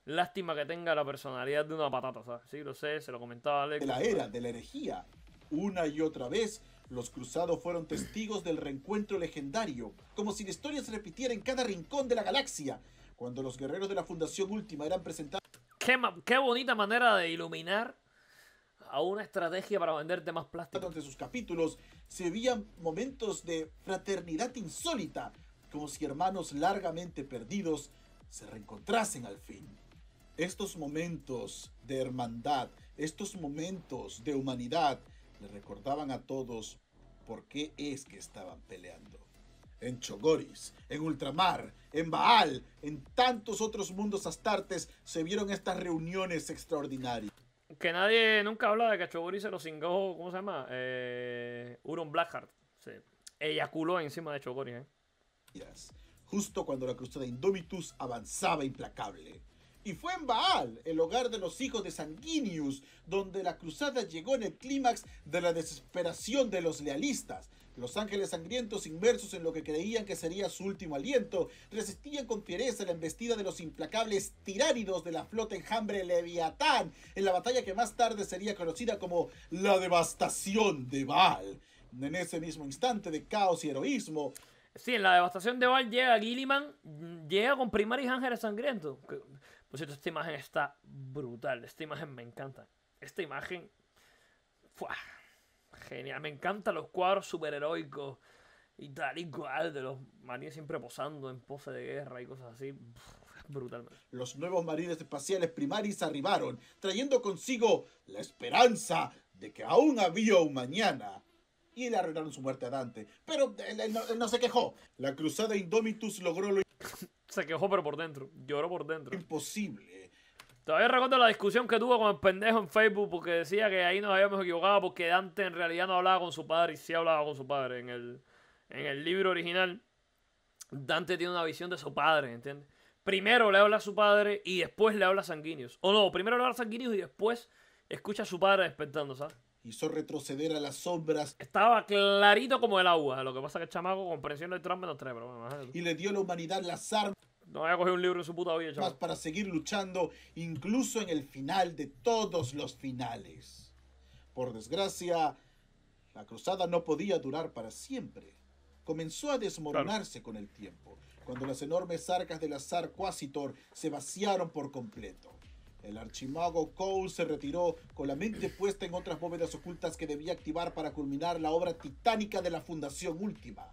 Lástima que tenga la personalidad de una patata, ¿sabes? Sí, lo sé, se lo comentaba Alex. De la era, de la herejía. Una y otra vez, los cruzados fueron testigos del reencuentro legendario, como si la historia se repitiera en cada rincón de la galaxia, cuando los guerreros de la Fundación Última eran presentados... Qué, bonita manera de iluminar a una estrategia para venderte más plástico. Entre sus capítulos se veían momentos de fraternidad insólita, como si hermanos largamente perdidos se reencontrasen al fin. Estos momentos de hermandad, estos momentos de humanidad, le recordaban a todos por qué es que estaban peleando. En Chogoris, en Ultramar, en Baal, en tantos otros mundos astartes se vieron estas reuniones extraordinarias. Que nadie nunca habla de que Chogoris se lo cingó, ¿cómo se llama? Eh, Uron Blackheart. Se eyaculó encima de Chogoris, ¿eh? justo cuando la cruzada Indomitus avanzaba implacable. Y fue en Baal, el hogar de los hijos de Sanguinius, donde la cruzada llegó en el clímax de la desesperación de los lealistas. Los ángeles sangrientos, inmersos en lo que creían que sería su último aliento, resistían con fiereza la embestida de los implacables tiránidos de la flota enjambre Leviatán, en la batalla que más tarde sería conocida como la devastación de Baal. En ese mismo instante de caos y heroísmo, Sí, en la devastación de Val llega Gilliman, llega con Primaris Ángeles Sangriento. Pues por cierto, esta imagen está brutal. Esta imagen me encanta. Esta imagen. ¡fua! Genial. Me encantan los cuadros superheroicos y tal y cual de los marines siempre posando en pose de guerra y cosas así. Brutal. Los nuevos marines espaciales primaris arribaron, trayendo consigo la esperanza de que aún había un mañana y le arreglaron su muerte a Dante. Pero él, eh, eh, eh, no, se quejó. La cruzada Indomitus logró lo... se quejó pero por dentro, lloró por dentro. Imposible. Todavía recuerdo la discusión que tuvo con el pendejo en Facebook porque decía que ahí nos habíamos equivocado porque Dante en realidad no hablaba con su padre y sí hablaba con su padre. En el, en el libro original, Dante tiene una visión de su padre, ¿entiendes? Primero le habla a su padre y después le habla a Sanguinius. O no, primero le habla a Sanguinius y después escucha a su padre despertando, ¿sabes? hizo retroceder a las sombras. Estaba clarito como el agua. Lo que pasa es que el chamaco, comprensión de Trump menos tres, pero Y le dio a la humanidad las armas. No a coger un libro en su puta vida, Más Para seguir luchando, incluso en el final de todos los finales. Por desgracia, la cruzada no podía durar para siempre. Comenzó a desmoronarse con el tiempo, cuando las enormes arcas del azar Quasitor se vaciaron por completo. El archimago Cole se retiró con la mente puesta en otras bóvedas ocultas que debía activar para culminar la obra titánica de la Fundación Última.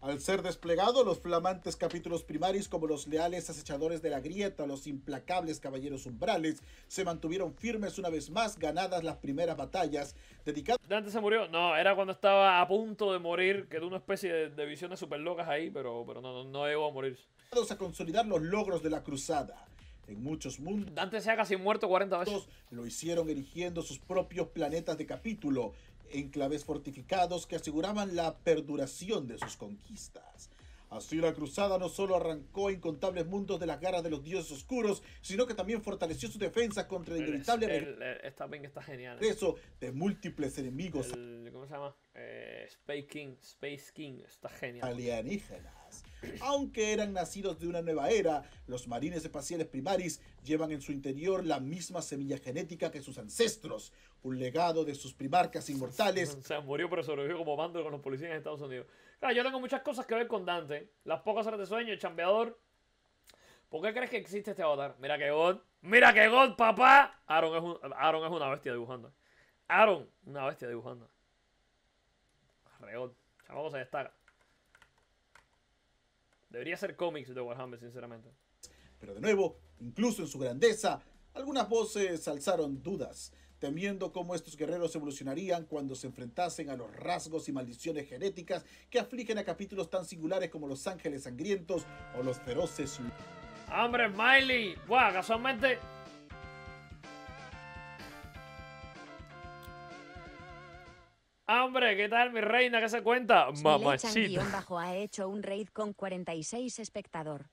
Al ser desplegado, los flamantes capítulos primarios como los leales acechadores de la grieta, los implacables caballeros umbrales, se mantuvieron firmes una vez más, ganadas las primeras batallas, dedicadas... ¿Dante se murió? No, era cuando estaba a punto de morir, quedó una especie de, visiones super locas ahí, pero, pero no, no, llegó a morir. ...a consolidar los logros de la cruzada en muchos mundos. se casi muerto 40 veces. Lo hicieron erigiendo sus propios planetas de capítulo, enclaves fortificados que aseguraban la perduración de sus conquistas. Así la cruzada no solo arrancó incontables mundos de las garras de los dioses oscuros, sino que también fortaleció su defensa contra el inevitable el, de múltiples enemigos. ¿Cómo se llama? Eh, Space King, Space King, está genial. Alienígenas. Aunque eran nacidos de una nueva era, los marines espaciales primaris llevan en su interior la misma semilla genética que sus ancestros, un legado de sus primarcas inmortales. O [laughs] sea, murió pero sobrevivió como bando con los policías en Estados Unidos yo tengo muchas cosas que ver con Dante. Las pocas horas de sueño, el chambeador. ¿Por qué crees que existe este avatar? Mira que God. Mira que God, papá. Aaron es, una bestia dibujando. Aaron, una bestia dibujando. Reol. Chamaco se destaca. Debería ser cómics de Warhammer, sinceramente. Pero de nuevo, incluso en su grandeza, algunas voces alzaron dudas temiendo cómo estos guerreros evolucionarían cuando se enfrentasen a los rasgos y maldiciones genéticas que afligen a capítulos tan singulares como los ángeles sangrientos o los feroces... ¡Hombre, Miley! ¡Buah, casualmente! ¡Hombre, qué tal, mi reina! ¿Qué se cuenta? ¡Mamachita! bajo ha hecho un raid con 46 espectador.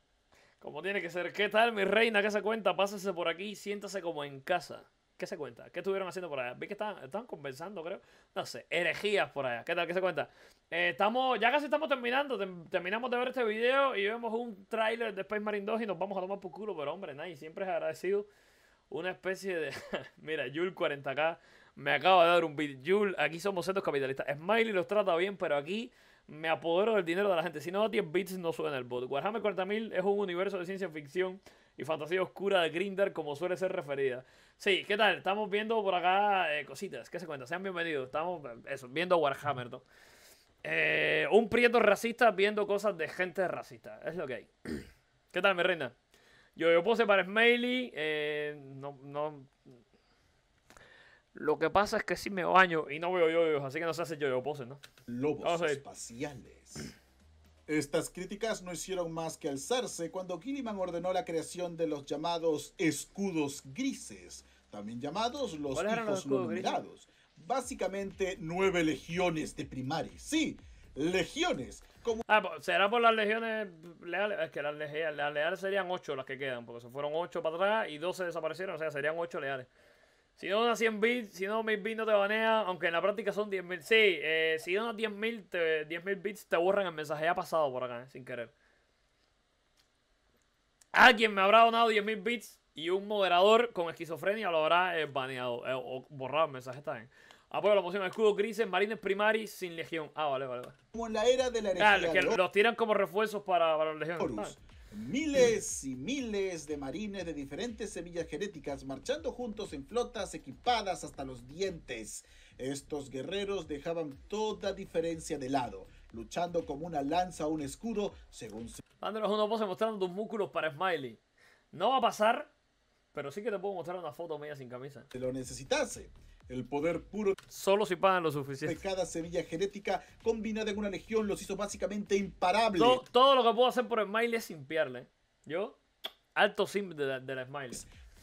Como tiene que ser. ¿Qué tal, mi reina? ¿Qué se cuenta? Pásese por aquí y siéntase como en casa. ¿Qué se cuenta? ¿Qué estuvieron haciendo por allá? Vi que estaban, conversando, creo. No sé, herejías por allá. ¿Qué tal? ¿Qué se cuenta? Eh, estamos, ya casi estamos terminando. terminamos de ver este video y vemos un tráiler de Space Marine 2 y nos vamos a tomar por culo. Pero hombre, nadie siempre es agradecido. Una especie de... [laughs] mira, Yul 40k. Me acaba de dar un beat. Yul, aquí somos centros capitalistas. Smiley los trata bien, pero aquí me apodero del dinero de la gente. Si no da 10 bits, no suena el bot. Warhammer 40.000 es un universo de ciencia ficción y fantasía oscura de Grinder, como suele ser referida. Sí, ¿qué tal? Estamos viendo por acá eh, cositas. ¿Qué se cuenta? Sean bienvenidos. Estamos eh, eso, viendo Warhammer, ¿no? Eh, un prieto racista viendo cosas de gente racista. Es lo que hay. [clears throat] ¿Qué tal, mi reina? Yo, yo pose para Smiley. Eh, no, no. Lo que pasa es que sí me baño y no veo yo, así que no se hace yo, yo pose, ¿no? Lobos espaciales. Estas críticas no hicieron más que alzarse cuando Gilliman ordenó la creación de los llamados escudos grises, también llamados los hijos nominados. Básicamente nueve legiones de primaris. Sí, legiones. Como... Ah, pues, será por las legiones leales. Es que las, leales serían ocho las que quedan, porque se fueron ocho para atrás y doce desaparecieron, o sea, serían ocho leales. Si no donas 100 bits, si no 1000 bits no te banea, aunque en la práctica son 10.000. Sí, eh, si donas 10.000 10, bits te borran el mensaje. Ya ha pasado por acá, sin querer. Alguien me habrá donado 10.000 bits y un moderador con esquizofrenia lo habrá eh, baneado eh, o borrado el mensaje también. Apoyo la poción, escudo grises, marines primaris sin legión. Ah, vale, vale, Como en la era de la los tiran como refuerzos para, para la legión. Miles y miles de marines de diferentes semillas genéticas marchando juntos en flotas equipadas hasta los dientes. Estos guerreros dejaban toda diferencia de lado, luchando como una lanza o un escudo según... uno una pose mostrando tus músculos para Smiley. No va a pasar, pero sí que te puedo mostrar una foto media sin camisa. Si lo necesitase. El poder puro. Solo si pagan lo suficiente. De cada semilla genética combinada en una legión los hizo básicamente imparables. Todo, lo que puedo hacer por smile es simpiarle. Yo, alto sim de de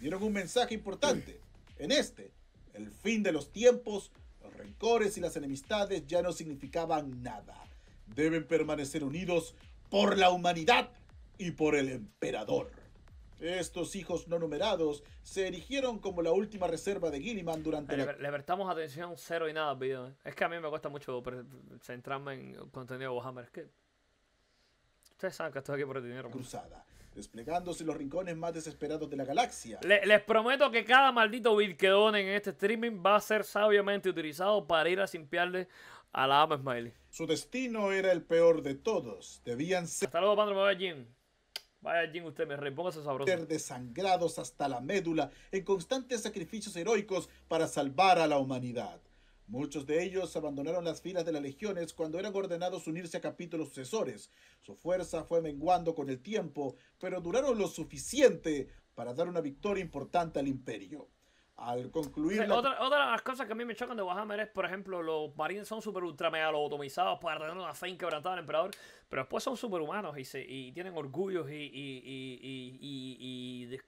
Dieron un mensaje importante. En este, el fin de los tiempos, los rencores y las enemistades ya no significaban nada. Deben permanecer unidos por la humanidad y por el emperador. Estos hijos no numerados se erigieron como la última reserva de Gilliman durante le, Le prestamos atención cero y nada al Es que a mí me cuesta mucho centrarme en contenido de Warhammer. Es que... Ustedes saben que estoy aquí por el dinero. Pues. Cruzada, desplegándose los rincones más desesperados de la galaxia. les prometo que cada maldito bit que donen en este streaming va a ser sabiamente utilizado para ir a simpiarle a la ama Smiley. Su destino era el peor de todos. Debían ser... Hasta Pandro. Vaya usted me reponga sabroso. Ser desangrados hasta la médula en constantes sacrificios heroicos para salvar a la humanidad. Muchos de ellos abandonaron las filas de las legiones cuando eran ordenados unirse a capítulos sucesores. Su fuerza fue menguando con el tiempo, pero duraron lo suficiente para dar una victoria importante al imperio al concluir. otra, de las cosas que a mí me chocan de Warhammer es, por ejemplo, los marines son super ultra mega automatizados para tener una fe inquebrantada al emperador, pero después son humanos y, y tienen orgullos y, y, y,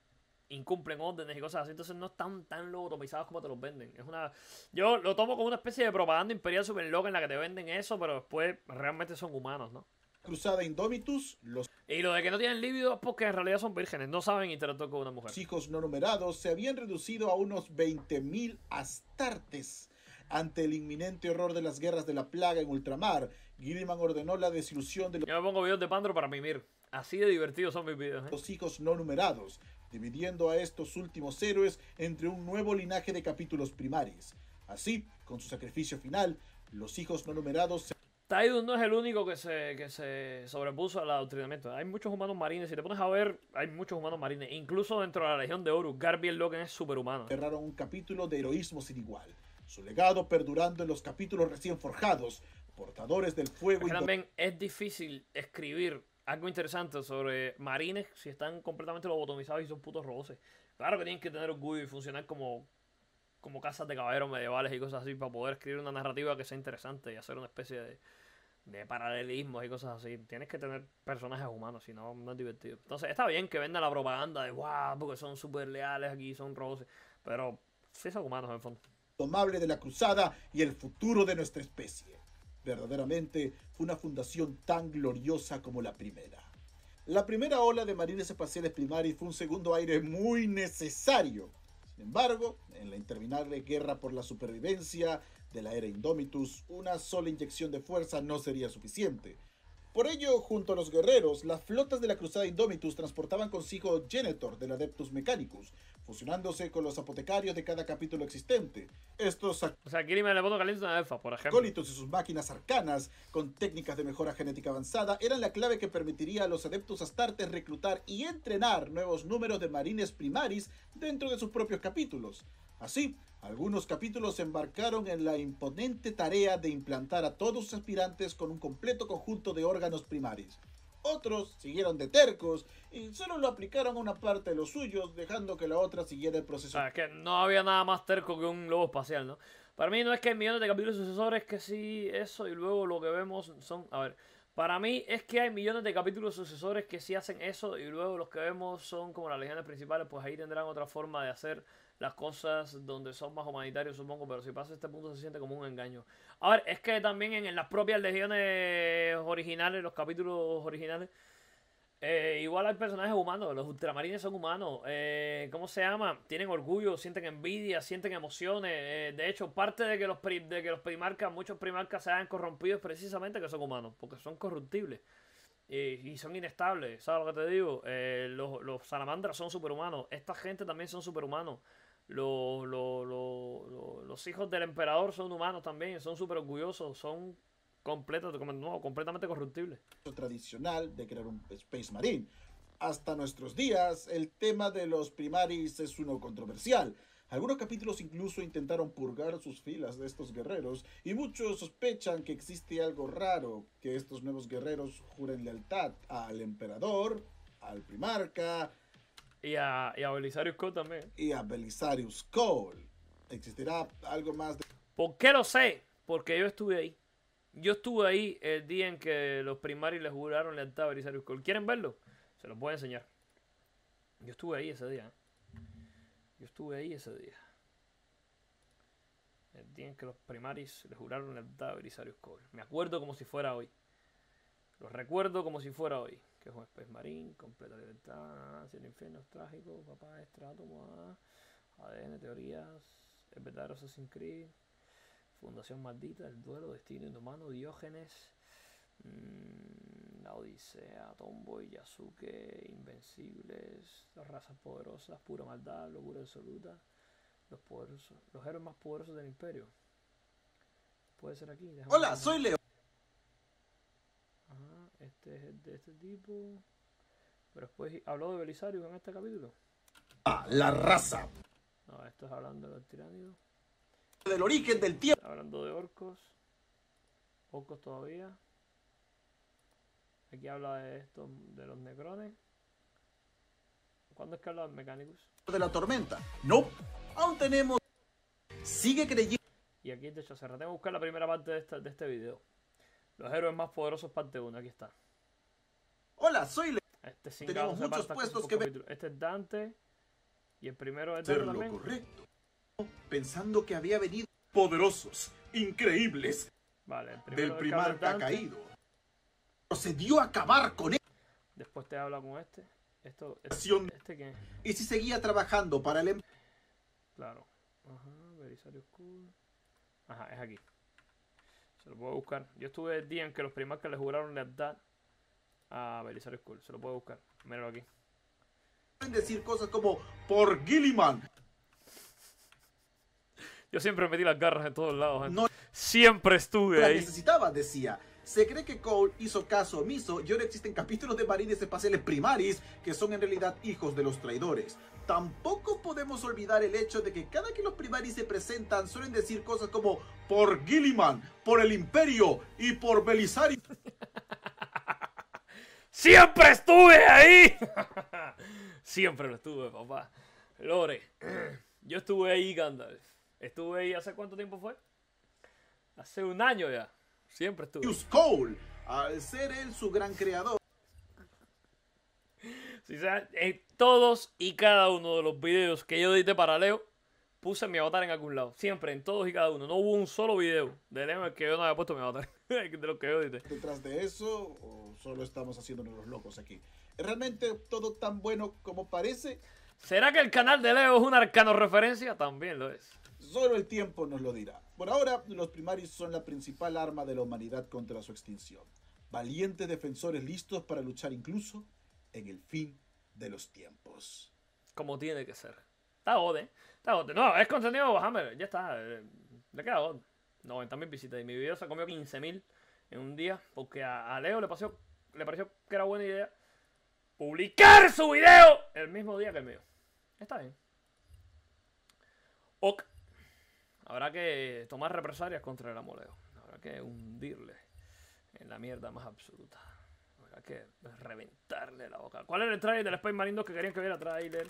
incumplen órdenes y cosas así, entonces no están tan lobotomizados como te los venden. Es una Yo lo tomo como una especie de propaganda imperial súper loca en la que te venden eso, pero después realmente son humanos, ¿no? Cruzada Indomitus, los... Y lo de que no tienen líbido porque en realidad son vírgenes, no saben interactuar con una mujer. hijos no numerados se habían reducido a unos 20.000 astartes. Ante el inminente horror de las guerras de la plaga en ultramar, Gilliman ordenó la desilusión de los... Yo me pongo videos de Pandro para mimir. Así de divertidos son mis videos. ¿eh? Los hijos no numerados, dividiendo a estos últimos héroes entre un nuevo linaje de capítulos primarios. Así, con su sacrificio final, los hijos no numerados se... Tidus no es el único que se, que sobrepuso al adoctrinamiento. Hay muchos humanos marines. Si te pones a ver, hay muchos humanos marines. Incluso dentro de la Legión de Horus, Garbiel Logan es superhumano. Cerraron un capítulo de heroísmo sin igual. Su legado perdurando en los capítulos recién forjados, portadores del fuego. y también es difícil escribir algo interesante sobre marines si están completamente lobotomizados y son putos roces. Claro que tienen que tener orgullo y funcionar como, como casas de caballeros medievales y cosas así para poder escribir una narrativa que sea interesante y hacer una especie de de paralelismos y cosas así. Tienes que tener personajes humanos, si no, no es divertido. Entonces, está bien que venda la propaganda de guau porque son súper leales aquí, son roces, pero sí son humanos en el fondo. Tomable de la cruzada y el futuro de nuestra especie. Verdaderamente fue una fundación tan gloriosa como la primera. La primera ola de marines espaciales primarios fue un segundo aire muy necesario. Sin embargo, en la interminable guerra por la supervivencia, de la era Indomitus, una sola inyección de fuerza no sería suficiente. Por ello, junto a los guerreros, las flotas de la Cruzada Indomitus transportaban consigo Genetor del Adeptus Mechanicus, fusionándose con los apotecarios de cada capítulo existente. Estos o sea, Kirima caliente alfa, por ejemplo. Acólitos y sus máquinas arcanas, con técnicas de mejora genética avanzada, eran la clave que permitiría a los Adeptus Astartes reclutar y entrenar nuevos números de marines primaris dentro de sus propios capítulos. Así, algunos capítulos se embarcaron en la imponente tarea de implantar a todos sus aspirantes con un completo conjunto de órganos primarios. Otros siguieron de tercos y solo lo aplicaron a una parte de los suyos, dejando que la otra siguiera el proceso. Ah, es que no había nada más terco que un globo espacial, ¿no? Para mí no es que hay millones de capítulos sucesores que sí eso y luego lo que vemos son... A ver, para mí es que hay millones de capítulos sucesores que sí hacen eso y luego los que vemos son como las legiones principales, pues ahí tendrán otra forma de hacer las cosas donde son más humanitarios, supongo, pero si pasa este punto se siente como un engaño. A ver, es que también en, las propias legiones originales, los capítulos originales, eh, igual hay personajes humanos, los ultramarines son humanos, eh, ¿cómo se llama? Tienen orgullo, sienten envidia, sienten emociones. Eh, de hecho, parte de que, los que los primarcas, muchos primarcas se hayan corrompido es precisamente que son humanos, porque son corruptibles y son inestables, ¿sabes lo que te digo? los, los salamandras son superhumanos, esta gente también son superhumanos. Los, los, los, los hijos del emperador son humanos también, son súper orgullosos, son completos, completamente corruptibles. Tradicional de crear un Space Marine. Hasta nuestros días, el tema de los primaris es uno controversial. Algunos capítulos incluso intentaron purgar sus filas de estos guerreros, y muchos sospechan que existe algo raro, que estos nuevos guerreros juren lealtad al emperador, al primarca, y a, Belisarius Cole también. Y a Belisarius Cole. ¿Existirá algo más? De... ¿Por qué lo sé? Porque yo estuve ahí. Yo estuve ahí el día en que los primaris le juraron lealtad a Belisarius Cole. ¿Quieren verlo? Se los voy a enseñar. Yo estuve ahí ese día. ¿eh? Yo estuve ahí ese día. El día en que los primaris le juraron lealtad a Belisarius Cole. Me acuerdo como si fuera hoy. Lo recuerdo como si fuera hoy es un Space Marine, completa libertad, el ah, infierno trágico, papá Stratum, ADN, teorías, el verdadero Assassin's Creed, Fundación Maldita, el duelo, destino inhumano, Diógenes, mm, la Odisea, Tomboy, Yasuke, Invencibles, las razas poderosas, pura maldad, locura absoluta, los poderosos, los héroes más poderosos del imperio. Puede ser aquí. Hola, soy Leo. Este es de este tipo. Pero después habló de Belisarius en este capítulo. Ah, la raza. No, esto es hablando de los tiránidos. Del origen del tiempo. Hablando de orcos. Orcos todavía. Aquí habla de estos, de los necrones. ¿Cuándo es que habla de mecánicos? De la tormenta. No, aún tenemos. Sigue creyendo. Y aquí, de hecho, se Tengo que buscar la primera parte de, esta, de este video. Los héroes más poderosos, parte 1, aquí está. Hola, soy Le Este es Tenemos muchos puestos que ver. Este es Dante. Y el primero es Ser lo correcto. Pensando que había venido poderosos, increíbles. Vale, el primero del Primar ha caído. Procedió a acabar con él. Después te habla con este. Esto, este, este que... Y si seguía trabajando para el... Em- claro. Ajá, Belisario School. Ajá, es aquí. Se lo puedo buscar. Yo estuve el día en que los que le juraron lealtad a Belisario School. Se lo puedo buscar. Míralo aquí. Pueden decir cosas como por Gilliman. Yo siempre metí las garras en todos lados. siempre estuve la necesitaba, decía. Se cree que Cole hizo caso omiso y ahora existen capítulos de marines espaciales primaris que son en realidad hijos de los traidores. Tampoco podemos olvidar el hecho de que cada que los primaris se presentan suelen decir cosas como por Gilliman, por el Imperio y por Belisari. [laughs] ¡Siempre estuve ahí! [laughs] Siempre lo estuve, papá. Lore, yo estuve ahí, Gandalf. Estuve ahí, ¿hace cuánto tiempo fue? Hace un año ya. Siempre estuve. Cole, al ser él su gran creador. Si sea, en todos y cada uno de los videos que yo edité para Leo, puse mi avatar en algún lado. Siempre, en todos y cada uno. No hubo un solo video de Leo en el que yo no había puesto mi avatar. [laughs] de los que yo edité. ¿Detrás de eso o solo estamos haciéndonos los locos aquí? ¿Realmente todo tan bueno como parece? ¿Será que el canal de Leo es una arcano referencia? También lo es. Solo el tiempo nos lo dirá. Por ahora, los primarios son la principal arma de la humanidad contra su extinción. Valientes defensores listos para luchar incluso en el fin de los tiempos. Como tiene que ser. Está ode, Está ode. No, es contenido Hammer, Ya está. Eh, le queda gode. 90 mil visitas. Y mi video se comió 15.000 en un día. Porque a, Leo le, pareció, le pareció que era buena idea publicar su video el mismo día que el mío. Está bien. Ok. Habrá que tomar represalias contra el amoleo. Habrá que hundirle en la mierda más absoluta hay que reventarle la boca. ¿Cuál era el trailer del Space Marine que querían que viera? trailer?